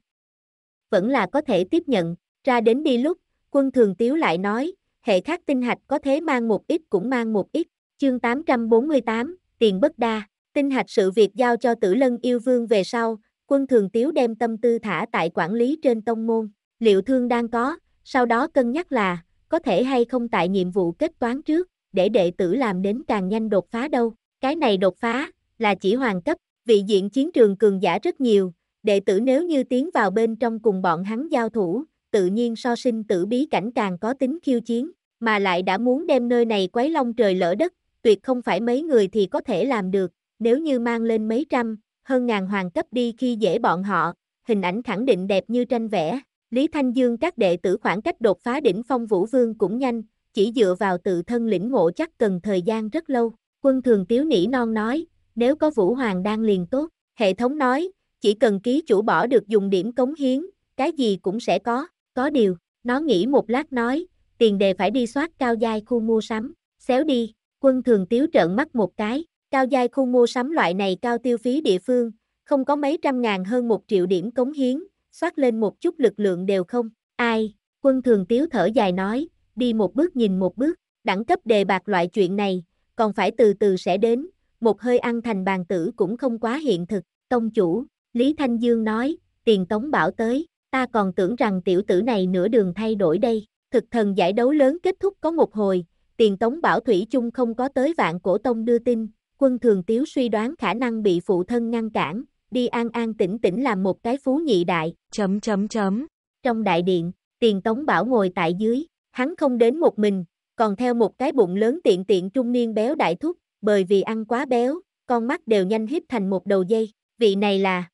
Vẫn là có thể tiếp nhận, ra đến đi lúc, quân thường tiếu lại nói, hệ khác tinh hạch có thế mang một ít cũng mang một ít, chương 848, tiền bất đa. Tinh hạch sự việc giao cho tử lân yêu vương về sau, quân thường tiếu đem tâm tư thả tại quản lý trên tông môn, liệu thương đang có, sau đó cân nhắc là, có thể hay không tại nhiệm vụ kết toán trước, để đệ tử làm đến càng nhanh đột phá đâu. Cái này đột phá, là chỉ hoàng cấp, vị diện chiến trường cường giả rất nhiều, đệ tử nếu như tiến vào bên trong cùng bọn hắn giao thủ, tự nhiên so sinh tử bí cảnh càng có tính khiêu chiến, mà lại đã muốn đem nơi này quấy long trời lỡ đất, tuyệt không phải mấy người thì có thể làm được, nếu như mang lên mấy trăm, hơn ngàn hoàng cấp đi khi dễ bọn họ, hình ảnh khẳng định đẹp như tranh vẽ. Lý Thanh Dương các đệ tử khoảng cách đột phá đỉnh phong vũ vương cũng nhanh, chỉ dựa vào tự thân lĩnh ngộ chắc cần thời gian rất lâu. Quân thường tiếu nỉ non nói, nếu có vũ hoàng đang liền tốt, hệ thống nói, chỉ cần ký chủ bỏ được dùng điểm cống hiến, cái gì cũng sẽ có, có điều, nó nghĩ một lát nói, tiền đề phải đi soát cao giai khu mua sắm, xéo đi, quân thường tiếu trợn mắt một cái, Cao giai khu mua sắm loại này cao tiêu phí địa phương, không có mấy trăm ngàn hơn một triệu điểm cống hiến, xoát lên một chút lực lượng đều không. Ai, quân thường tiếu thở dài nói, đi một bước nhìn một bước, đẳng cấp đề bạc loại chuyện này, còn phải từ từ sẽ đến, một hơi ăn thành bàn tử cũng không quá hiện thực. Tông chủ, Lý Thanh Dương nói, tiền tống bảo tới, ta còn tưởng rằng tiểu tử này nửa đường thay đổi đây. Thực thần giải đấu lớn kết thúc có một hồi, tiền tống bảo Thủy chung không có tới vạn cổ tông đưa tin, Quân thường tiếu suy đoán khả năng bị phụ thân ngăn cản, đi an an tĩnh tĩnh làm một cái phú nhị đại, chấm chấm chấm. Trong đại điện, tiền tống bảo ngồi tại dưới, hắn không đến một mình, còn theo một cái bụng lớn tiện tiện trung niên béo đại thúc, bởi vì ăn quá béo, con mắt đều nhanh híp thành một đầu dây, vị này là.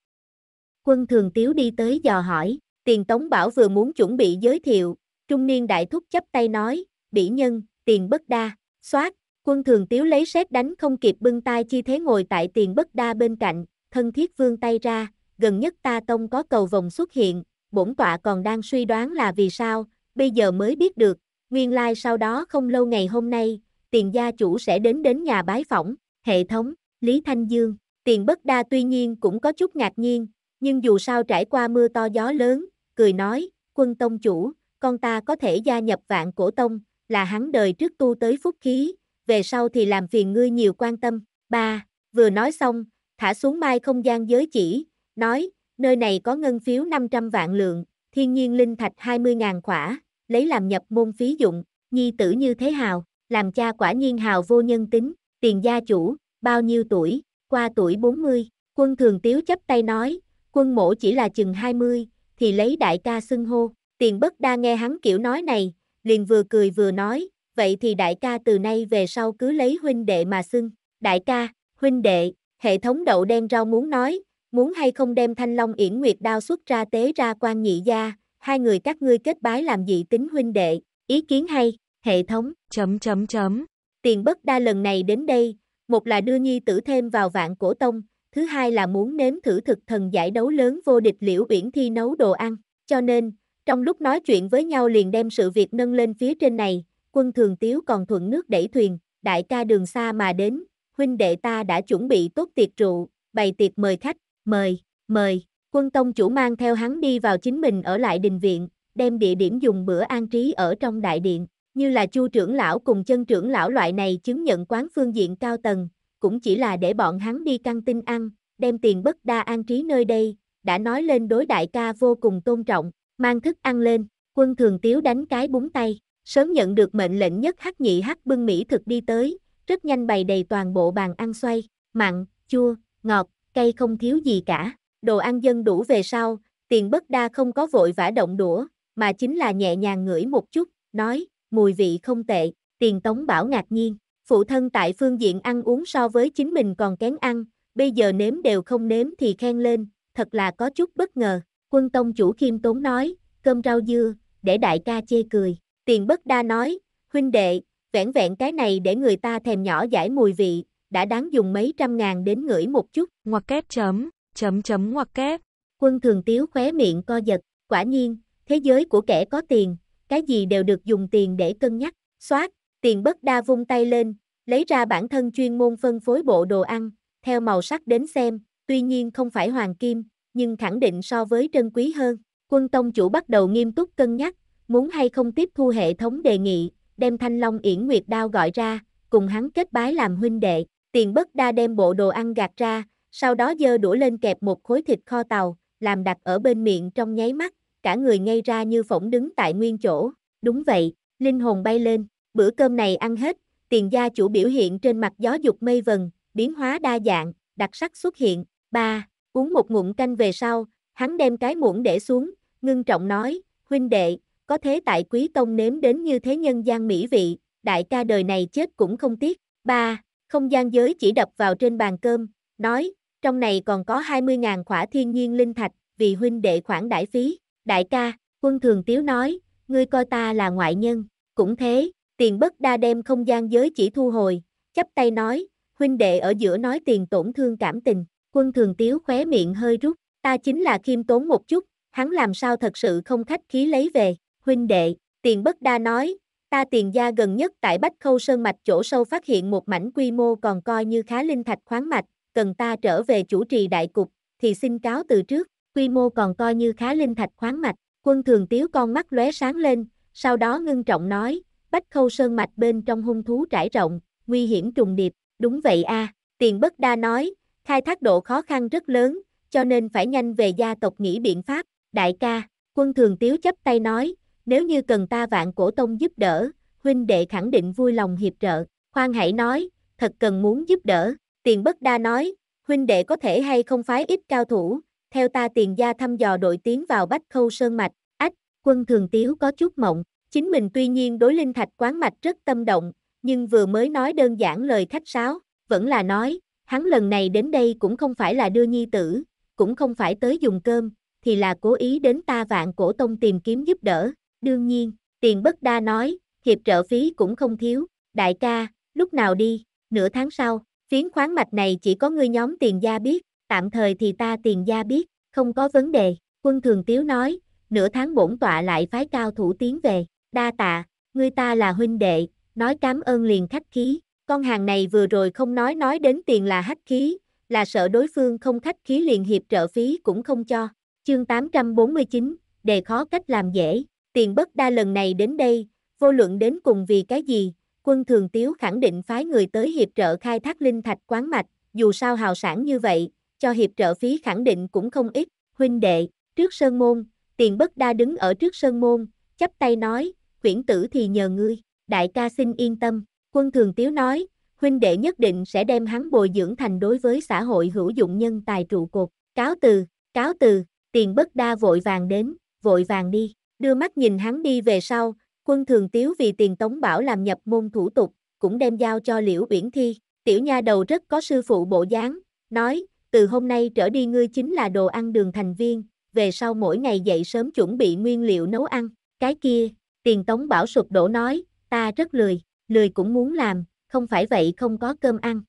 Quân thường tiếu đi tới dò hỏi, tiền tống bảo vừa muốn chuẩn bị giới thiệu, trung niên đại thúc chấp tay nói, bỉ nhân, tiền bất đa, xoát, Quân thường tiếu lấy xét đánh không kịp bưng tay chi thế ngồi tại tiền bất đa bên cạnh, thân thiết vương tay ra, gần nhất ta tông có cầu vòng xuất hiện, bổn tọa còn đang suy đoán là vì sao, bây giờ mới biết được, nguyên lai like sau đó không lâu ngày hôm nay, tiền gia chủ sẽ đến đến nhà bái phỏng, hệ thống, Lý Thanh Dương, tiền bất đa tuy nhiên cũng có chút ngạc nhiên, nhưng dù sao trải qua mưa to gió lớn, cười nói, quân tông chủ, con ta có thể gia nhập vạn cổ tông, là hắn đời trước tu tới phúc khí, về sau thì làm phiền ngươi nhiều quan tâm. Ba, vừa nói xong, thả xuống mai không gian giới chỉ, nói, nơi này có ngân phiếu 500 vạn lượng, thiên nhiên linh thạch 20.000 khỏa, lấy làm nhập môn phí dụng, nhi tử như thế hào, làm cha quả nhiên hào vô nhân tính, tiền gia chủ, bao nhiêu tuổi, qua tuổi 40, quân thường tiếu chấp tay nói, quân mổ chỉ là chừng 20, thì lấy đại ca xưng hô, tiền bất đa nghe hắn kiểu nói này, liền vừa cười vừa nói, vậy thì đại ca từ nay về sau cứ lấy huynh đệ mà xưng, đại ca, huynh đệ, hệ thống đậu đen rau muốn nói, muốn hay không đem thanh long yển nguyệt đao xuất ra tế ra quan nhị gia, hai người các ngươi kết bái làm dị tính huynh đệ, ý kiến hay, hệ thống, chấm chấm chấm. Tiền bất đa lần này đến đây, một là đưa nhi tử thêm vào vạn cổ tông, thứ hai là muốn nếm thử thực thần giải đấu lớn vô địch liễu uyển thi nấu đồ ăn, cho nên, trong lúc nói chuyện với nhau liền đem sự việc nâng lên phía trên này, quân thường tiếu còn thuận nước đẩy thuyền, đại ca đường xa mà đến, huynh đệ ta đã chuẩn bị tốt tiệc rượu, bày tiệc mời khách, mời, mời, quân tông chủ mang theo hắn đi vào chính mình ở lại đình viện, đem địa điểm dùng bữa an trí ở trong đại điện, như là chu trưởng lão cùng chân trưởng lão loại này chứng nhận quán phương diện cao tầng, cũng chỉ là để bọn hắn đi căng tin ăn, đem tiền bất đa an trí nơi đây, đã nói lên đối đại ca vô cùng tôn trọng, mang thức ăn lên, quân thường tiếu đánh cái búng tay, Sớm nhận được mệnh lệnh nhất hắc nhị hắc bưng mỹ thực đi tới, rất nhanh bày đầy toàn bộ bàn ăn xoay, mặn, chua, ngọt, cay không thiếu gì cả. Đồ ăn dân đủ về sau, tiền bất đa không có vội vã động đũa, mà chính là nhẹ nhàng ngửi một chút, nói, mùi vị không tệ, tiền tống bảo ngạc nhiên. Phụ thân tại phương diện ăn uống so với chính mình còn kén ăn, bây giờ nếm đều không nếm thì khen lên, thật là có chút bất ngờ. Quân tông chủ khiêm tốn nói, cơm rau dưa, để đại ca chê cười. Tiền bất đa nói, huynh đệ, vẹn vẹn cái này để người ta thèm nhỏ giải mùi vị, đã đáng dùng mấy trăm ngàn đến ngửi một chút. Ngoặc kép chấm, chấm chấm ngoặc kép. Quân thường tiếu khóe miệng co giật, quả nhiên, thế giới của kẻ có tiền, cái gì đều được dùng tiền để cân nhắc, xoát, tiền bất đa vung tay lên, lấy ra bản thân chuyên môn phân phối bộ đồ ăn, theo màu sắc đến xem, tuy nhiên không phải hoàng kim, nhưng khẳng định so với trân quý hơn. Quân tông chủ bắt đầu nghiêm túc cân nhắc, muốn hay không tiếp thu hệ thống đề nghị, đem thanh long yển nguyệt đao gọi ra, cùng hắn kết bái làm huynh đệ, tiền bất đa đem bộ đồ ăn gạt ra, sau đó dơ đũa lên kẹp một khối thịt kho tàu, làm đặt ở bên miệng trong nháy mắt, cả người ngay ra như phỏng đứng tại nguyên chỗ, đúng vậy, linh hồn bay lên, bữa cơm này ăn hết, tiền gia chủ biểu hiện trên mặt gió dục mây vần, biến hóa đa dạng, đặc sắc xuất hiện, ba, uống một ngụm canh về sau, hắn đem cái muỗng để xuống, ngưng trọng nói, huynh đệ, có thế tại quý tông nếm đến như thế nhân gian mỹ vị, đại ca đời này chết cũng không tiếc. ba Không gian giới chỉ đập vào trên bàn cơm, nói, trong này còn có 20.000 khỏa thiên nhiên linh thạch, vì huynh đệ khoản đại phí. Đại ca, quân thường tiếu nói, ngươi coi ta là ngoại nhân, cũng thế, tiền bất đa đem không gian giới chỉ thu hồi, chắp tay nói, huynh đệ ở giữa nói tiền tổn thương cảm tình, quân thường tiếu khóe miệng hơi rút, ta chính là khiêm tốn một chút, hắn làm sao thật sự không khách khí lấy về, huynh đệ, tiền bất đa nói, ta tiền gia gần nhất tại Bách Khâu Sơn Mạch chỗ sâu phát hiện một mảnh quy mô còn coi như khá linh thạch khoáng mạch, cần ta trở về chủ trì đại cục, thì xin cáo từ trước, quy mô còn coi như khá linh thạch khoáng mạch, quân thường tiếu con mắt lóe sáng lên, sau đó ngưng trọng nói, Bách Khâu Sơn Mạch bên trong hung thú trải rộng, nguy hiểm trùng điệp, đúng vậy a tiền bất đa nói, khai thác độ khó khăn rất lớn, cho nên phải nhanh về gia tộc nghĩ biện pháp, đại ca, quân thường tiếu chấp tay nói, nếu như cần ta vạn cổ tông giúp đỡ, huynh đệ khẳng định vui lòng hiệp trợ, khoan hãy nói, thật cần muốn giúp đỡ, tiền bất đa nói, huynh đệ có thể hay không phái ít cao thủ, theo ta tiền gia thăm dò đội tiến vào bách khâu sơn mạch, ách, quân thường tiếu có chút mộng, chính mình tuy nhiên đối linh thạch quán mạch rất tâm động, nhưng vừa mới nói đơn giản lời khách sáo, vẫn là nói, hắn lần này đến đây cũng không phải là đưa nhi tử, cũng không phải tới dùng cơm, thì là cố ý đến ta vạn cổ tông tìm kiếm giúp đỡ, Đương nhiên, tiền bất đa nói, hiệp trợ phí cũng không thiếu, đại ca, lúc nào đi, nửa tháng sau, phiến khoáng mạch này chỉ có ngươi nhóm tiền gia biết, tạm thời thì ta tiền gia biết, không có vấn đề, quân thường tiếu nói, nửa tháng bổn tọa lại phái cao thủ tiến về, đa tạ, ngươi ta là huynh đệ, nói cám ơn liền khách khí, con hàng này vừa rồi không nói nói đến tiền là khách khí, là sợ đối phương không khách khí liền hiệp trợ phí cũng không cho, chương 849, đề khó cách làm dễ, Tiền bất đa lần này đến đây, vô luận đến cùng vì cái gì, quân thường tiếu khẳng định phái người tới hiệp trợ khai thác linh thạch quán mạch, dù sao hào sản như vậy, cho hiệp trợ phí khẳng định cũng không ít, huynh đệ, trước sơn môn, tiền bất đa đứng ở trước sơn môn, chắp tay nói, quyển tử thì nhờ ngươi, đại ca xin yên tâm, quân thường tiếu nói, huynh đệ nhất định sẽ đem hắn bồi dưỡng thành đối với xã hội hữu dụng nhân tài trụ cột, cáo từ, cáo từ, tiền bất đa vội vàng đến, vội vàng đi, đưa mắt nhìn hắn đi về sau, quân thường tiếu vì tiền tống bảo làm nhập môn thủ tục, cũng đem giao cho liễu uyển thi, tiểu nha đầu rất có sư phụ bộ dáng, nói, từ hôm nay trở đi ngươi chính là đồ ăn đường thành viên, về sau mỗi ngày dậy sớm chuẩn bị nguyên liệu nấu ăn, cái kia, tiền tống bảo sụp đổ nói, ta rất lười, lười cũng muốn làm, không phải vậy không có cơm ăn.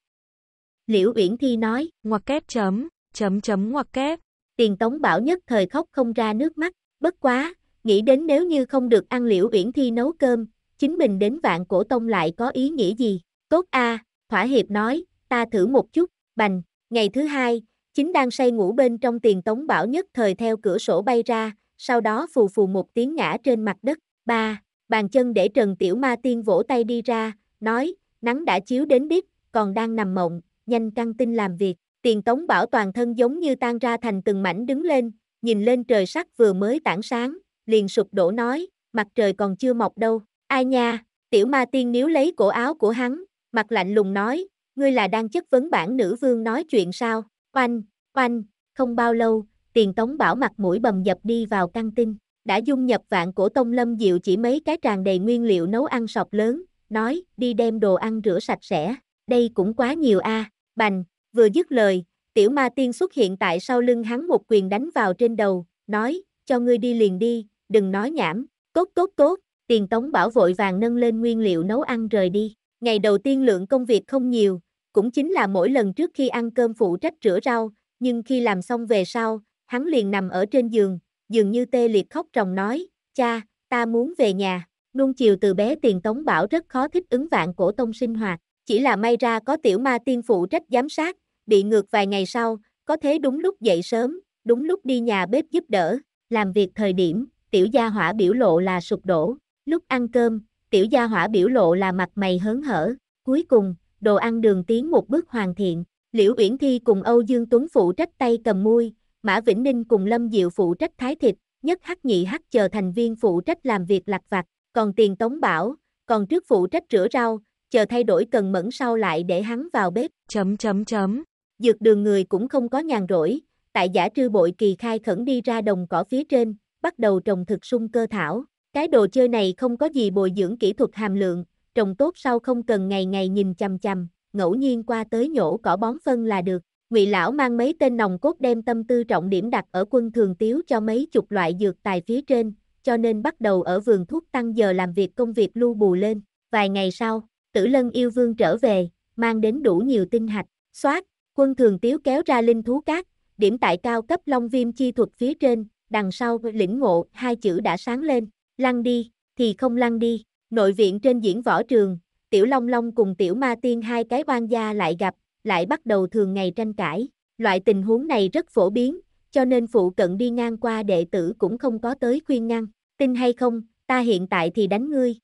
Liễu Uyển Thi nói, ngoặc kép chấm, chấm chấm ngoặc kép. Tiền Tống Bảo nhất thời khóc không ra nước mắt, bất quá, nghĩ đến nếu như không được ăn liễu uyển thi nấu cơm, chính mình đến vạn cổ tông lại có ý nghĩa gì? Tốt a, à, thỏa hiệp nói, ta thử một chút, bành, ngày thứ hai, chính đang say ngủ bên trong tiền tống bảo nhất thời theo cửa sổ bay ra, sau đó phù phù một tiếng ngã trên mặt đất, ba, bàn chân để Trần Tiểu Ma Tiên vỗ tay đi ra, nói, nắng đã chiếu đến đít, còn đang nằm mộng, nhanh căng tin làm việc, tiền tống bảo toàn thân giống như tan ra thành từng mảnh đứng lên, nhìn lên trời sắc vừa mới tảng sáng, liền sụp đổ nói, mặt trời còn chưa mọc đâu, ai nha, tiểu ma tiên níu lấy cổ áo của hắn, mặt lạnh lùng nói, ngươi là đang chất vấn bản nữ vương nói chuyện sao, oanh, oanh, không bao lâu, tiền tống bảo mặt mũi bầm dập đi vào căng tin, đã dung nhập vạn cổ tông lâm diệu chỉ mấy cái tràn đầy nguyên liệu nấu ăn sọc lớn, nói, đi đem đồ ăn rửa sạch sẽ, đây cũng quá nhiều a à. bành, vừa dứt lời, tiểu ma tiên xuất hiện tại sau lưng hắn một quyền đánh vào trên đầu, nói, cho ngươi đi liền đi, đừng nói nhảm, cốt cốt cốt, tiền tống bảo vội vàng nâng lên nguyên liệu nấu ăn rời đi. Ngày đầu tiên lượng công việc không nhiều, cũng chính là mỗi lần trước khi ăn cơm phụ trách rửa rau, nhưng khi làm xong về sau, hắn liền nằm ở trên giường, dường như tê liệt khóc ròng nói, cha, ta muốn về nhà. Nuông chiều từ bé tiền tống bảo rất khó thích ứng vạn cổ tông sinh hoạt, chỉ là may ra có tiểu ma tiên phụ trách giám sát, bị ngược vài ngày sau, có thế đúng lúc dậy sớm, đúng lúc đi nhà bếp giúp đỡ, làm việc thời điểm, tiểu gia hỏa biểu lộ là sụp đổ, lúc ăn cơm, tiểu gia hỏa biểu lộ là mặt mày hớn hở, cuối cùng, đồ ăn đường tiến một bước hoàn thiện, Liễu Uyển Thi cùng Âu Dương Tuấn phụ trách tay cầm muôi, Mã Vĩnh Ninh cùng Lâm Diệu phụ trách thái thịt, nhất hắc nhị hắc chờ thành viên phụ trách làm việc lặt vặt, còn tiền tống bảo, còn trước phụ trách rửa rau, chờ thay đổi cần mẫn sau lại để hắn vào bếp. Chấm chấm chấm. Dược đường người cũng không có nhàn rỗi, tại giả trư bội kỳ khai khẩn đi ra đồng cỏ phía trên, bắt đầu trồng thực sung cơ thảo. Cái đồ chơi này không có gì bồi dưỡng kỹ thuật hàm lượng, trồng tốt sau không cần ngày ngày nhìn chăm chăm ngẫu nhiên qua tới nhổ cỏ bón phân là được. Ngụy lão mang mấy tên nòng cốt đem tâm tư trọng điểm đặt ở quân thường tiếu cho mấy chục loại dược tài phía trên, cho nên bắt đầu ở vườn thuốc tăng giờ làm việc công việc lưu bù lên. Vài ngày sau, tử lân yêu vương trở về, mang đến đủ nhiều tinh hạch, xoát, quân thường tiếu kéo ra linh thú cát, điểm tại cao cấp long viêm chi thuật phía trên, đằng sau lĩnh ngộ, hai chữ đã sáng lên, lăn đi, thì không lăn đi, nội viện trên diễn võ trường, tiểu long long cùng tiểu ma tiên hai cái oan gia lại gặp, lại bắt đầu thường ngày tranh cãi, loại tình huống này rất phổ biến, cho nên phụ cận đi ngang qua đệ tử cũng không có tới khuyên ngăn, tin hay không, ta hiện tại thì đánh ngươi.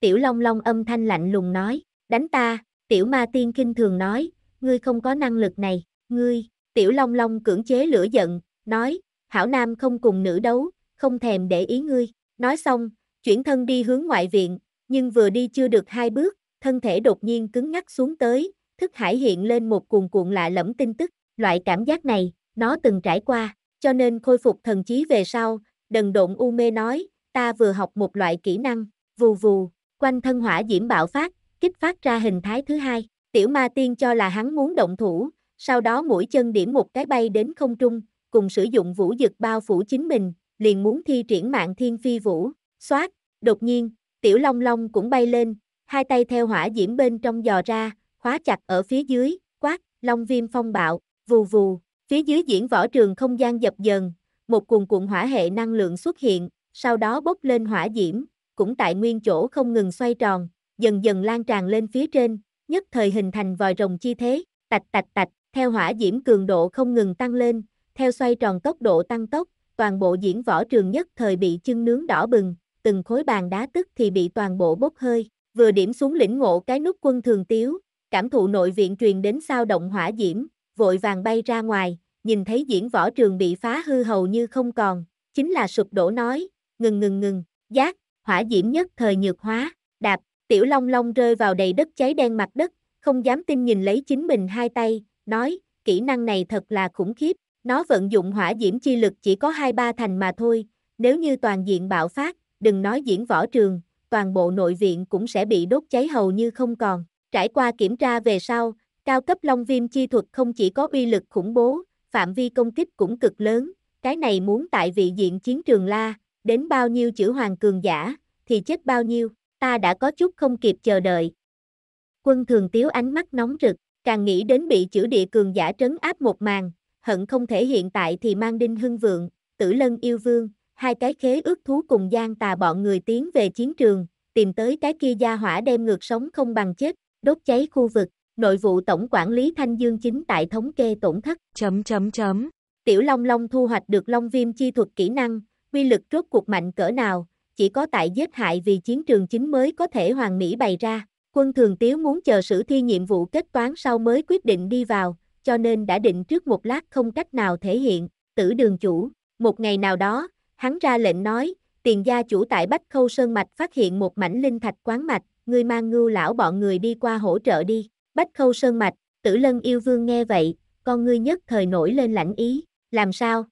Tiểu long long âm thanh lạnh lùng nói, đánh ta, tiểu ma tiên kinh thường nói, ngươi không có năng lực này, ngươi, tiểu long long cưỡng chế lửa giận, nói, hảo nam không cùng nữ đấu, không thèm để ý ngươi. Nói xong, chuyển thân đi hướng ngoại viện, nhưng vừa đi chưa được hai bước, thân thể đột nhiên cứng ngắc xuống tới, thức hải hiện lên một cuồn cuộn lạ lẫm tin tức, loại cảm giác này, nó từng trải qua, cho nên khôi phục thần trí về sau, đần độn u mê nói, ta vừa học một loại kỹ năng, vù vù, quanh thân hỏa diễm bạo phát, kích phát ra hình thái thứ hai, tiểu ma tiên cho là hắn muốn động thủ, sau đó mũi chân điểm một cái bay đến không trung, cùng sử dụng vũ dực bao phủ chính mình, liền muốn thi triển mạng thiên phi vũ, xoát, đột nhiên, tiểu long long cũng bay lên, hai tay theo hỏa diễm bên trong dò ra, khóa chặt ở phía dưới, quát, long viêm phong bạo, vù vù, phía dưới diễn võ trường không gian dập dần, một cuồng cuộn hỏa hệ năng lượng xuất hiện, sau đó bốc lên hỏa diễm, cũng tại nguyên chỗ không ngừng xoay tròn, dần dần lan tràn lên phía trên, nhất thời hình thành vòi rồng chi thế, tạch tạch tạch, theo hỏa diễm cường độ không ngừng tăng lên, theo xoay tròn tốc độ tăng tốc, toàn bộ diễn võ trường nhất thời bị chân nướng đỏ bừng, từng khối bàn đá tức thì bị toàn bộ bốc hơi, vừa điểm xuống lĩnh ngộ cái nút quân thường tiếu, cảm thụ nội viện truyền đến sao động hỏa diễm, vội vàng bay ra ngoài, nhìn thấy diễn võ trường bị phá hư hầu như không còn, chính là sụp đổ nói, ngừng ngừng ngừng, giác, hỏa diễm nhất thời nhược hóa, đạp, tiểu long long rơi vào đầy đất cháy đen mặt đất, không dám tin nhìn lấy chính mình hai tay, nói, kỹ năng này thật là khủng khiếp, nó vận dụng hỏa diễm chi lực chỉ có 2-3 thành mà thôi, nếu như toàn diện bạo phát, đừng nói diễn võ trường, toàn bộ nội viện cũng sẽ bị đốt cháy hầu như không còn. Trải qua kiểm tra về sau, cao cấp long viêm chi thuật không chỉ có uy lực khủng bố, phạm vi công kích cũng cực lớn, cái này muốn tại vị diện chiến trường la, đến bao nhiêu chữ hoàng cường giả, thì chết bao nhiêu, ta đã có chút không kịp chờ đợi. Quân thường tiếu ánh mắt nóng rực, càng nghĩ đến bị chữ địa cường giả trấn áp một màn, hận không thể hiện tại thì mang đinh hưng vượng, tử lân yêu vương, hai cái khế ước thú cùng gian tà bọn người tiến về chiến trường, tìm tới cái kia gia hỏa đem ngược sống không bằng chết, đốt cháy khu vực, nội vụ tổng quản lý Thanh Dương chính tại thống kê tổn thất. Chấm chấm chấm. Tiểu Long Long thu hoạch được Long Viêm chi thuật kỹ năng, quy lực rốt cuộc mạnh cỡ nào, chỉ có tại giết hại vì chiến trường chính mới có thể hoàn mỹ bày ra. Quân Thường Tiếu muốn chờ sử thi nhiệm vụ kết toán sau mới quyết định đi vào, cho nên đã định trước một lát không cách nào thể hiện, tử đường chủ, một ngày nào đó, hắn ra lệnh nói, tiền gia chủ tại Bách Khâu Sơn Mạch phát hiện một mảnh linh thạch quán mạch, người mang ngưu lão bọn người đi qua hỗ trợ đi, Bách Khâu Sơn Mạch, tử lân yêu vương nghe vậy, con ngươi nhất thời nổi lên lãnh ý, làm sao?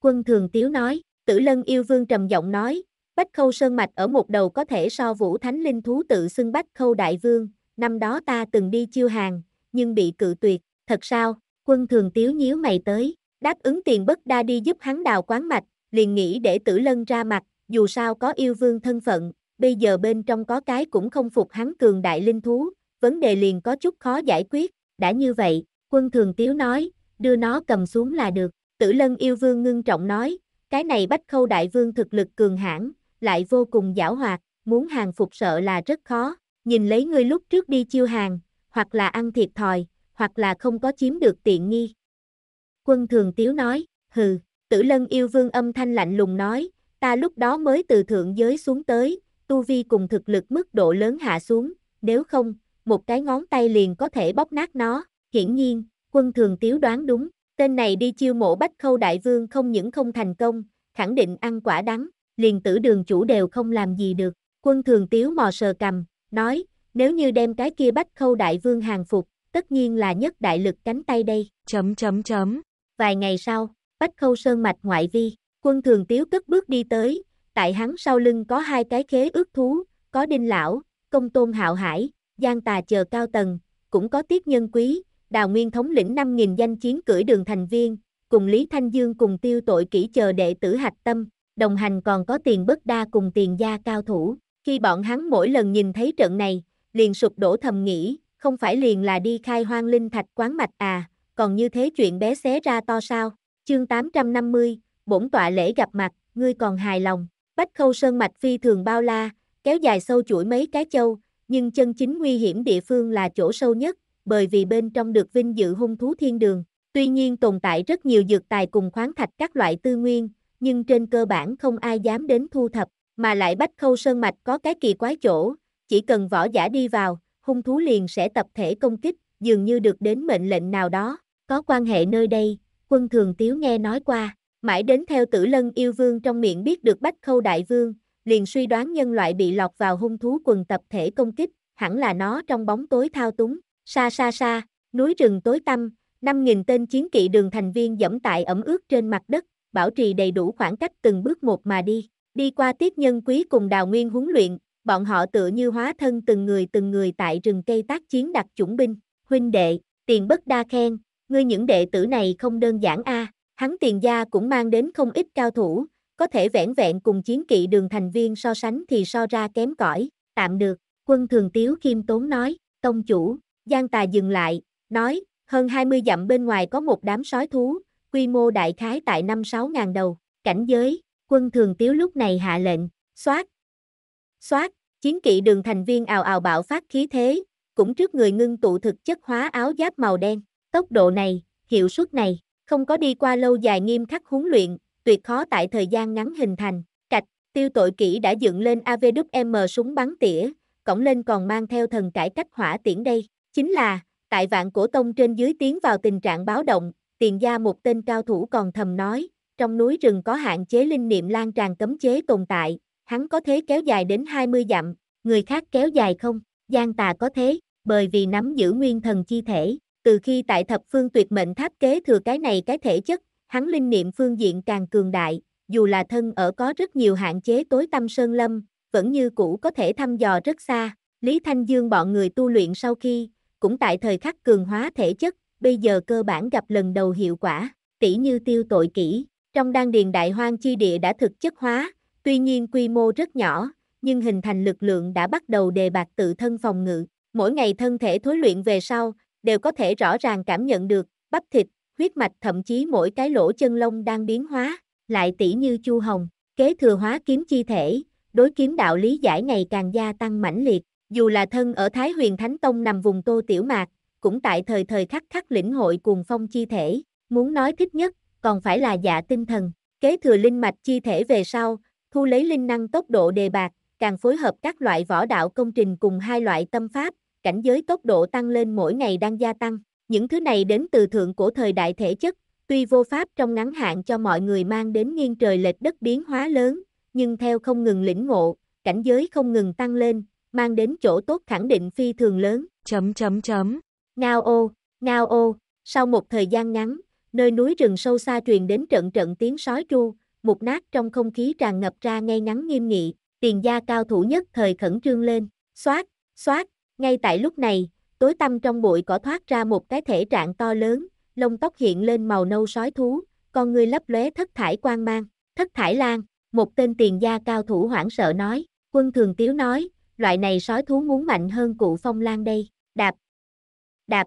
Quân thường tiếu nói, tử lân yêu vương trầm giọng nói, Bách Khâu Sơn Mạch ở một đầu có thể so vũ thánh linh thú tự xưng Bách Khâu Đại Vương, năm đó ta từng đi chiêu hàng, nhưng bị cự tuyệt, thật sao, quân thường tiếu nhíu mày tới, đáp ứng tiền bất đa đi giúp hắn đào quán mạch, liền nghĩ để tử lân ra mặt, dù sao có yêu vương thân phận, bây giờ bên trong có cái cũng không phục hắn cường đại linh thú, vấn đề liền có chút khó giải quyết, đã như vậy, quân thường tiếu nói, đưa nó cầm xuống là được, tử lân yêu vương ngưng trọng nói, cái này bách khâu đại vương thực lực cường hãn, lại vô cùng giảo hoạt, muốn hàng phục sợ là rất khó, nhìn lấy ngươi lúc trước đi chiêu hàng, hoặc là ăn thiệt thòi, hoặc là không có chiếm được tiện nghi. Quân thường tiếu nói, hừ, tử lân yêu vương âm thanh lạnh lùng nói, ta lúc đó mới từ thượng giới xuống tới, tu vi cùng thực lực mức độ lớn hạ xuống, nếu không, một cái ngón tay liền có thể bóp nát nó, hiển nhiên, quân thường tiếu đoán đúng, tên này đi chiêu mộ bách khâu đại vương không những không thành công, khẳng định ăn quả đắng, liền tử đường chủ đều không làm gì được, quân thường tiếu mò sờ cầm, nói, nếu như đem cái kia bách khâu đại vương hàng phục, tất nhiên là nhất đại lực cánh tay đây. Chấm chấm chấm. Vài ngày sau, Bách Khâu Sơn Mạch ngoại vi, quân thường tiếu cất bước đi tới, tại hắn sau lưng có hai cái khế ước thú, có đinh lão, công tôn hạo hải, giang tà chờ cao tầng, cũng có tiết nhân quý, đào nguyên thống lĩnh 5.000 danh chiến cưỡi đường thành viên, cùng Lý Thanh Dương cùng tiêu tội kỹ chờ đệ tử hạch tâm, đồng hành còn có tiền bất đa cùng tiền gia cao thủ. Khi bọn hắn mỗi lần nhìn thấy trận này, liền sụp đổ thầm nghĩ, không phải liền là đi khai hoang linh thạch quán mạch à, còn như thế chuyện bé xé ra to sao, chương 850, bổn tọa lễ gặp mặt, ngươi còn hài lòng, bách khâu sơn mạch phi thường bao la, kéo dài sâu chuỗi mấy cái châu, nhưng chân chính nguy hiểm địa phương là chỗ sâu nhất, bởi vì bên trong được vinh dự hung thú thiên đường, tuy nhiên tồn tại rất nhiều dược tài cùng khoáng thạch các loại tư nguyên, nhưng trên cơ bản không ai dám đến thu thập, mà lại bách khâu sơn mạch có cái kỳ quái chỗ, chỉ cần võ giả đi vào, hung thú liền sẽ tập thể công kích, dường như được đến mệnh lệnh nào đó, có quan hệ nơi đây, quân thường tiếu nghe nói qua, mãi đến theo tử lân yêu vương trong miệng biết được bách khâu đại vương, liền suy đoán nhân loại bị lọt vào hung thú quần tập thể công kích, hẳn là nó trong bóng tối thao túng, xa xa xa, núi rừng tối tăm, 5.000 tên chiến kỵ đường thành viên dẫm tại ẩm ướt trên mặt đất, bảo trì đầy đủ khoảng cách từng bước một mà đi, đi qua tiết nhân quý cùng đào nguyên huấn luyện, bọn họ tựa như hóa thân từng người từng người tại rừng cây tác chiến đặt chủng binh, huynh đệ, tiền bất đa khen, ngươi những đệ tử này không đơn giản a hắn tiền gia cũng mang đến không ít cao thủ, có thể vẻn vẹn cùng chiến kỵ đường thành viên so sánh thì so ra kém cỏi, tạm được, quân thường tiếu khiêm tốn nói, tông chủ, Giang Tà dừng lại, nói, hơn 20 dặm bên ngoài có một đám sói thú, quy mô đại khái tại 5-6 ngàn đầu, cảnh giới, quân thường tiếu lúc này hạ lệnh, xoát, Xoát, chiến kỵ đường thành viên ào ào bạo phát khí thế, cũng trước người ngưng tụ thực chất hóa áo giáp màu đen, tốc độ này, hiệu suất này, không có đi qua lâu dài nghiêm khắc huấn luyện, tuyệt khó tại thời gian ngắn hình thành. Cạch, tiêu tội kỹ đã dựng lên AVWM súng bắn tỉa, cổng lên còn mang theo thần cải cách hỏa tiễn đây, chính là, tại vạn cổ tông trên dưới tiến vào tình trạng báo động, tiền gia một tên cao thủ còn thầm nói, trong núi rừng có hạn chế linh niệm lan tràn cấm chế tồn tại, hắn có thế kéo dài đến 20 dặm, người khác kéo dài không, Giang Tà có thế, bởi vì nắm giữ nguyên thần chi thể, từ khi tại thập phương tuyệt mệnh tháp kế thừa cái này cái thể chất, hắn linh niệm phương diện càng cường đại, dù là thân ở có rất nhiều hạn chế tối tâm sơn lâm, vẫn như cũ có thể thăm dò rất xa, Lý Thanh Dương bọn người tu luyện sau khi, cũng tại thời khắc cường hóa thể chất, bây giờ cơ bản gặp lần đầu hiệu quả, tỷ như tiêu tội kỹ, trong đan điền đại hoang chi địa đã thực chất hóa, Tuy nhiên quy mô rất nhỏ, nhưng hình thành lực lượng đã bắt đầu đề bạc tự thân phòng ngự. Mỗi ngày thân thể thối luyện về sau, đều có thể rõ ràng cảm nhận được, bắp thịt, huyết mạch thậm chí mỗi cái lỗ chân lông đang biến hóa, lại tỷ như Chu Hồng, kế thừa hóa kiếm chi thể, đối kiếm đạo lý giải ngày càng gia tăng mãnh liệt, dù là thân ở Thái Huyền Thánh Tông nằm vùng Tô Tiểu Mạc, cũng tại thời thời khắc khắc lĩnh hội cùng phong chi thể, muốn nói thích nhất, còn phải là dạ tinh thần, kế thừa linh mạch chi thể về sau, thu lấy linh năng tốc độ đề bạc, càng phối hợp các loại võ đạo công trình cùng hai loại tâm pháp, cảnh giới tốc độ tăng lên mỗi ngày đang gia tăng. Những thứ này đến từ thượng của thời đại thể chất, tuy vô pháp trong ngắn hạn cho mọi người mang đến nghiêng trời lệch đất biến hóa lớn, nhưng theo không ngừng lĩnh ngộ, cảnh giới không ngừng tăng lên, mang đến chỗ tốt khẳng định phi thường lớn. Chấm chấm chấm. Ngao ô, ngao ô, sau một thời gian ngắn, nơi núi rừng sâu xa truyền đến trận trận tiếng sói tru, mục nát trong không khí tràn ngập ra ngay ngắn nghiêm nghị, tiền gia cao thủ nhất thời khẩn trương lên, xoát, xoát, ngay tại lúc này, tối tăm trong bụi cỏ thoát ra một cái thể trạng to lớn, lông tóc hiện lên màu nâu sói thú, con người lấp lóe thất thải quang mang, thất thải lan, một tên tiền gia cao thủ hoảng sợ nói, quân thường tiếu nói, loại này sói thú muốn mạnh hơn cụ phong lan đây, đạp, đạp,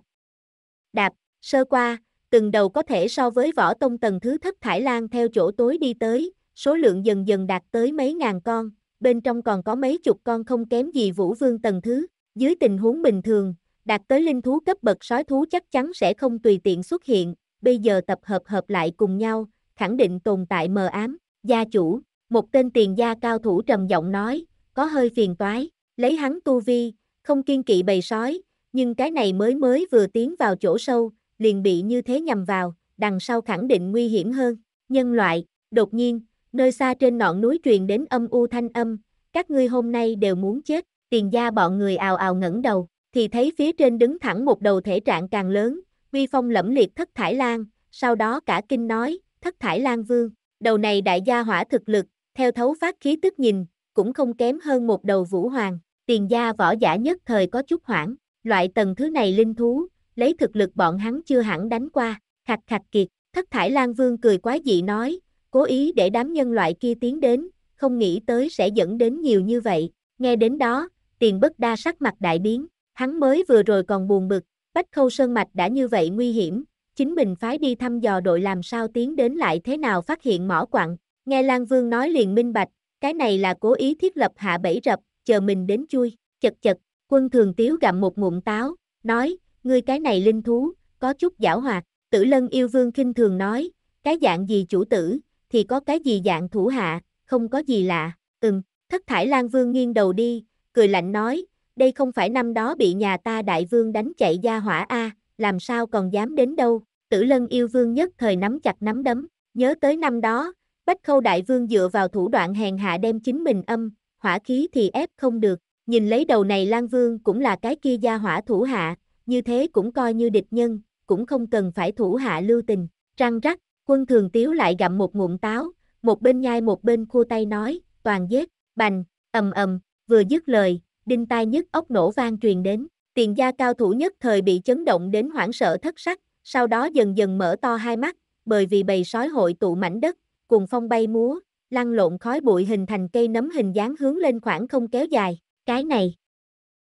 đạp, sơ qua, từng đầu có thể so với võ tông tầng thứ thất thải lan theo chỗ tối đi tới, số lượng dần dần đạt tới mấy ngàn con, bên trong còn có mấy chục con không kém gì vũ vương tầng thứ, dưới tình huống bình thường, đạt tới linh thú cấp bậc sói thú chắc chắn sẽ không tùy tiện xuất hiện, bây giờ tập hợp hợp lại cùng nhau, khẳng định tồn tại mờ ám, gia chủ, một tên tiền gia cao thủ trầm giọng nói, có hơi phiền toái, lấy hắn tu vi, không kiên kỵ bầy sói, nhưng cái này mới mới vừa tiến vào chỗ sâu, liền bị như thế nhằm vào, đằng sau khẳng định nguy hiểm hơn. Nhân loại, đột nhiên, nơi xa trên ngọn núi truyền đến âm u thanh âm, các ngươi hôm nay đều muốn chết, tiền gia bọn người ào ào ngẩng đầu, thì thấy phía trên đứng thẳng một đầu thể trạng càng lớn, uy phong lẫm liệt thất thải lan, sau đó cả kinh nói, thất thải lan vương, đầu này đại gia hỏa thực lực, theo thấu phát khí tức nhìn, cũng không kém hơn một đầu vũ hoàng, tiền gia võ giả nhất thời có chút hoảng, loại tầng thứ này linh thú, lấy thực lực bọn hắn chưa hẳn đánh qua, khạch khạch kiệt, thất thải Lan Vương cười quá dị nói, cố ý để đám nhân loại kia tiến đến, không nghĩ tới sẽ dẫn đến nhiều như vậy, nghe đến đó, tiền bất đa sắc mặt đại biến, hắn mới vừa rồi còn buồn bực, bách khâu sơn mạch đã như vậy nguy hiểm, chính mình phái đi thăm dò đội làm sao tiến đến lại thế nào phát hiện mỏ quặng, nghe Lan Vương nói liền minh bạch, cái này là cố ý thiết lập hạ bẫy rập, chờ mình đến chui, chật chật, quân thường tiếu gặm một ngụm táo, nói, ngươi cái này linh thú, có chút giả hoạt, tử lân yêu vương kinh thường nói, cái dạng gì chủ tử, thì có cái gì dạng thủ hạ, không có gì lạ, ừm, thất thải lan vương nghiêng đầu đi, cười lạnh nói, đây không phải năm đó bị nhà ta đại vương đánh chạy gia hỏa a, làm sao còn dám đến đâu, tử lân yêu vương nhất thời nắm chặt nắm đấm, nhớ tới năm đó, bách khâu đại vương dựa vào thủ đoạn hèn hạ đem chính mình âm, hỏa khí thì ép không được, nhìn lấy đầu này lan vương cũng là cái kia gia hỏa thủ hạ, như thế cũng coi như địch nhân, cũng không cần phải thủ hạ lưu tình, răng rắc, quân thường tiếu lại gặm một ngụm táo, một bên nhai một bên khua tay nói, toàn giết, bành, ầm ầm, vừa dứt lời, đinh tai nhức ốc nổ vang truyền đến, tiền gia cao thủ nhất thời bị chấn động đến hoảng sợ thất sắc, sau đó dần dần mở to hai mắt, bởi vì bầy sói hội tụ mảnh đất, cùng phong bay múa, lăn lộn khói bụi hình thành cây nấm hình dáng hướng lên khoảng không kéo dài, cái này.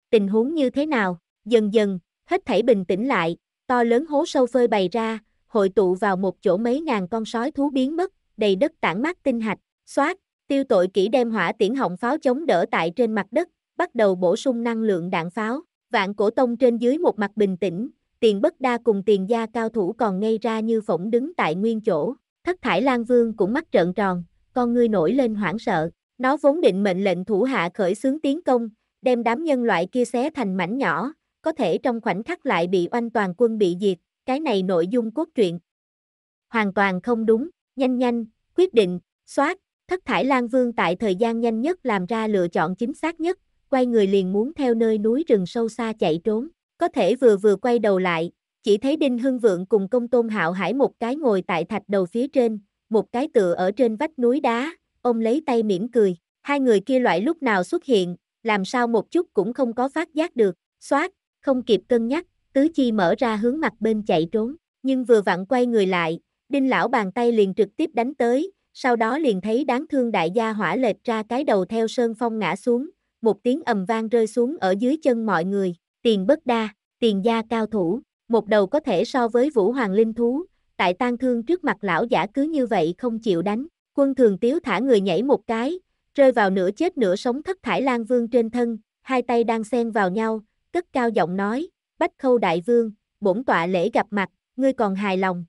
Tình huống như thế nào, dần dần, hết thảy bình tĩnh lại, to lớn hố sâu phơi bày ra, hội tụ vào một chỗ mấy ngàn con sói thú biến mất, đầy đất tản mát tinh hạch, xoát, tiêu tội kỹ đem hỏa tiễn họng pháo chống đỡ tại trên mặt đất, bắt đầu bổ sung năng lượng đạn pháo, vạn cổ tông trên dưới một mặt bình tĩnh, tiền bất đa cùng tiền gia cao thủ còn ngây ra như phỏng đứng tại nguyên chỗ, thất thải lang vương cũng mắt trợn tròn, con ngươi nổi lên hoảng sợ, nó vốn định mệnh lệnh thủ hạ khởi xướng tiến công, đem đám nhân loại kia xé thành mảnh nhỏ, có thể trong khoảnh khắc lại bị oanh toàn quân bị diệt, cái này nội dung cốt truyện. Hoàn toàn không đúng, nhanh nhanh, quyết định, soát, thất thải Lan Vương tại thời gian nhanh nhất làm ra lựa chọn chính xác nhất, quay người liền muốn theo nơi núi rừng sâu xa chạy trốn, có thể vừa vừa quay đầu lại, chỉ thấy Đinh Hưng Vượng cùng công tôn hạo hải một cái ngồi tại thạch đầu phía trên, một cái tựa ở trên vách núi đá, ông lấy tay mỉm cười, hai người kia loại lúc nào xuất hiện, làm sao một chút cũng không có phát giác được, xoát, không kịp cân nhắc, tứ chi mở ra hướng mặt bên chạy trốn, nhưng vừa vặn quay người lại, đinh lão bàn tay liền trực tiếp đánh tới, sau đó liền thấy đáng thương đại gia hỏa lệch ra cái đầu theo sơn phong ngã xuống, một tiếng ầm vang rơi xuống ở dưới chân mọi người, tiền bất đa, tiền gia cao thủ, một đầu có thể so với vũ hoàng linh thú, tại tang thương trước mặt lão giả cứ như vậy không chịu đánh, quân thường tiếu thả người nhảy một cái, rơi vào nửa chết nửa sống thất thải lan vương trên thân, hai tay đang xen vào nhau, cất cao giọng nói, Bách Khâu Đại Vương, bổn tọa lễ gặp mặt, ngươi còn hài lòng.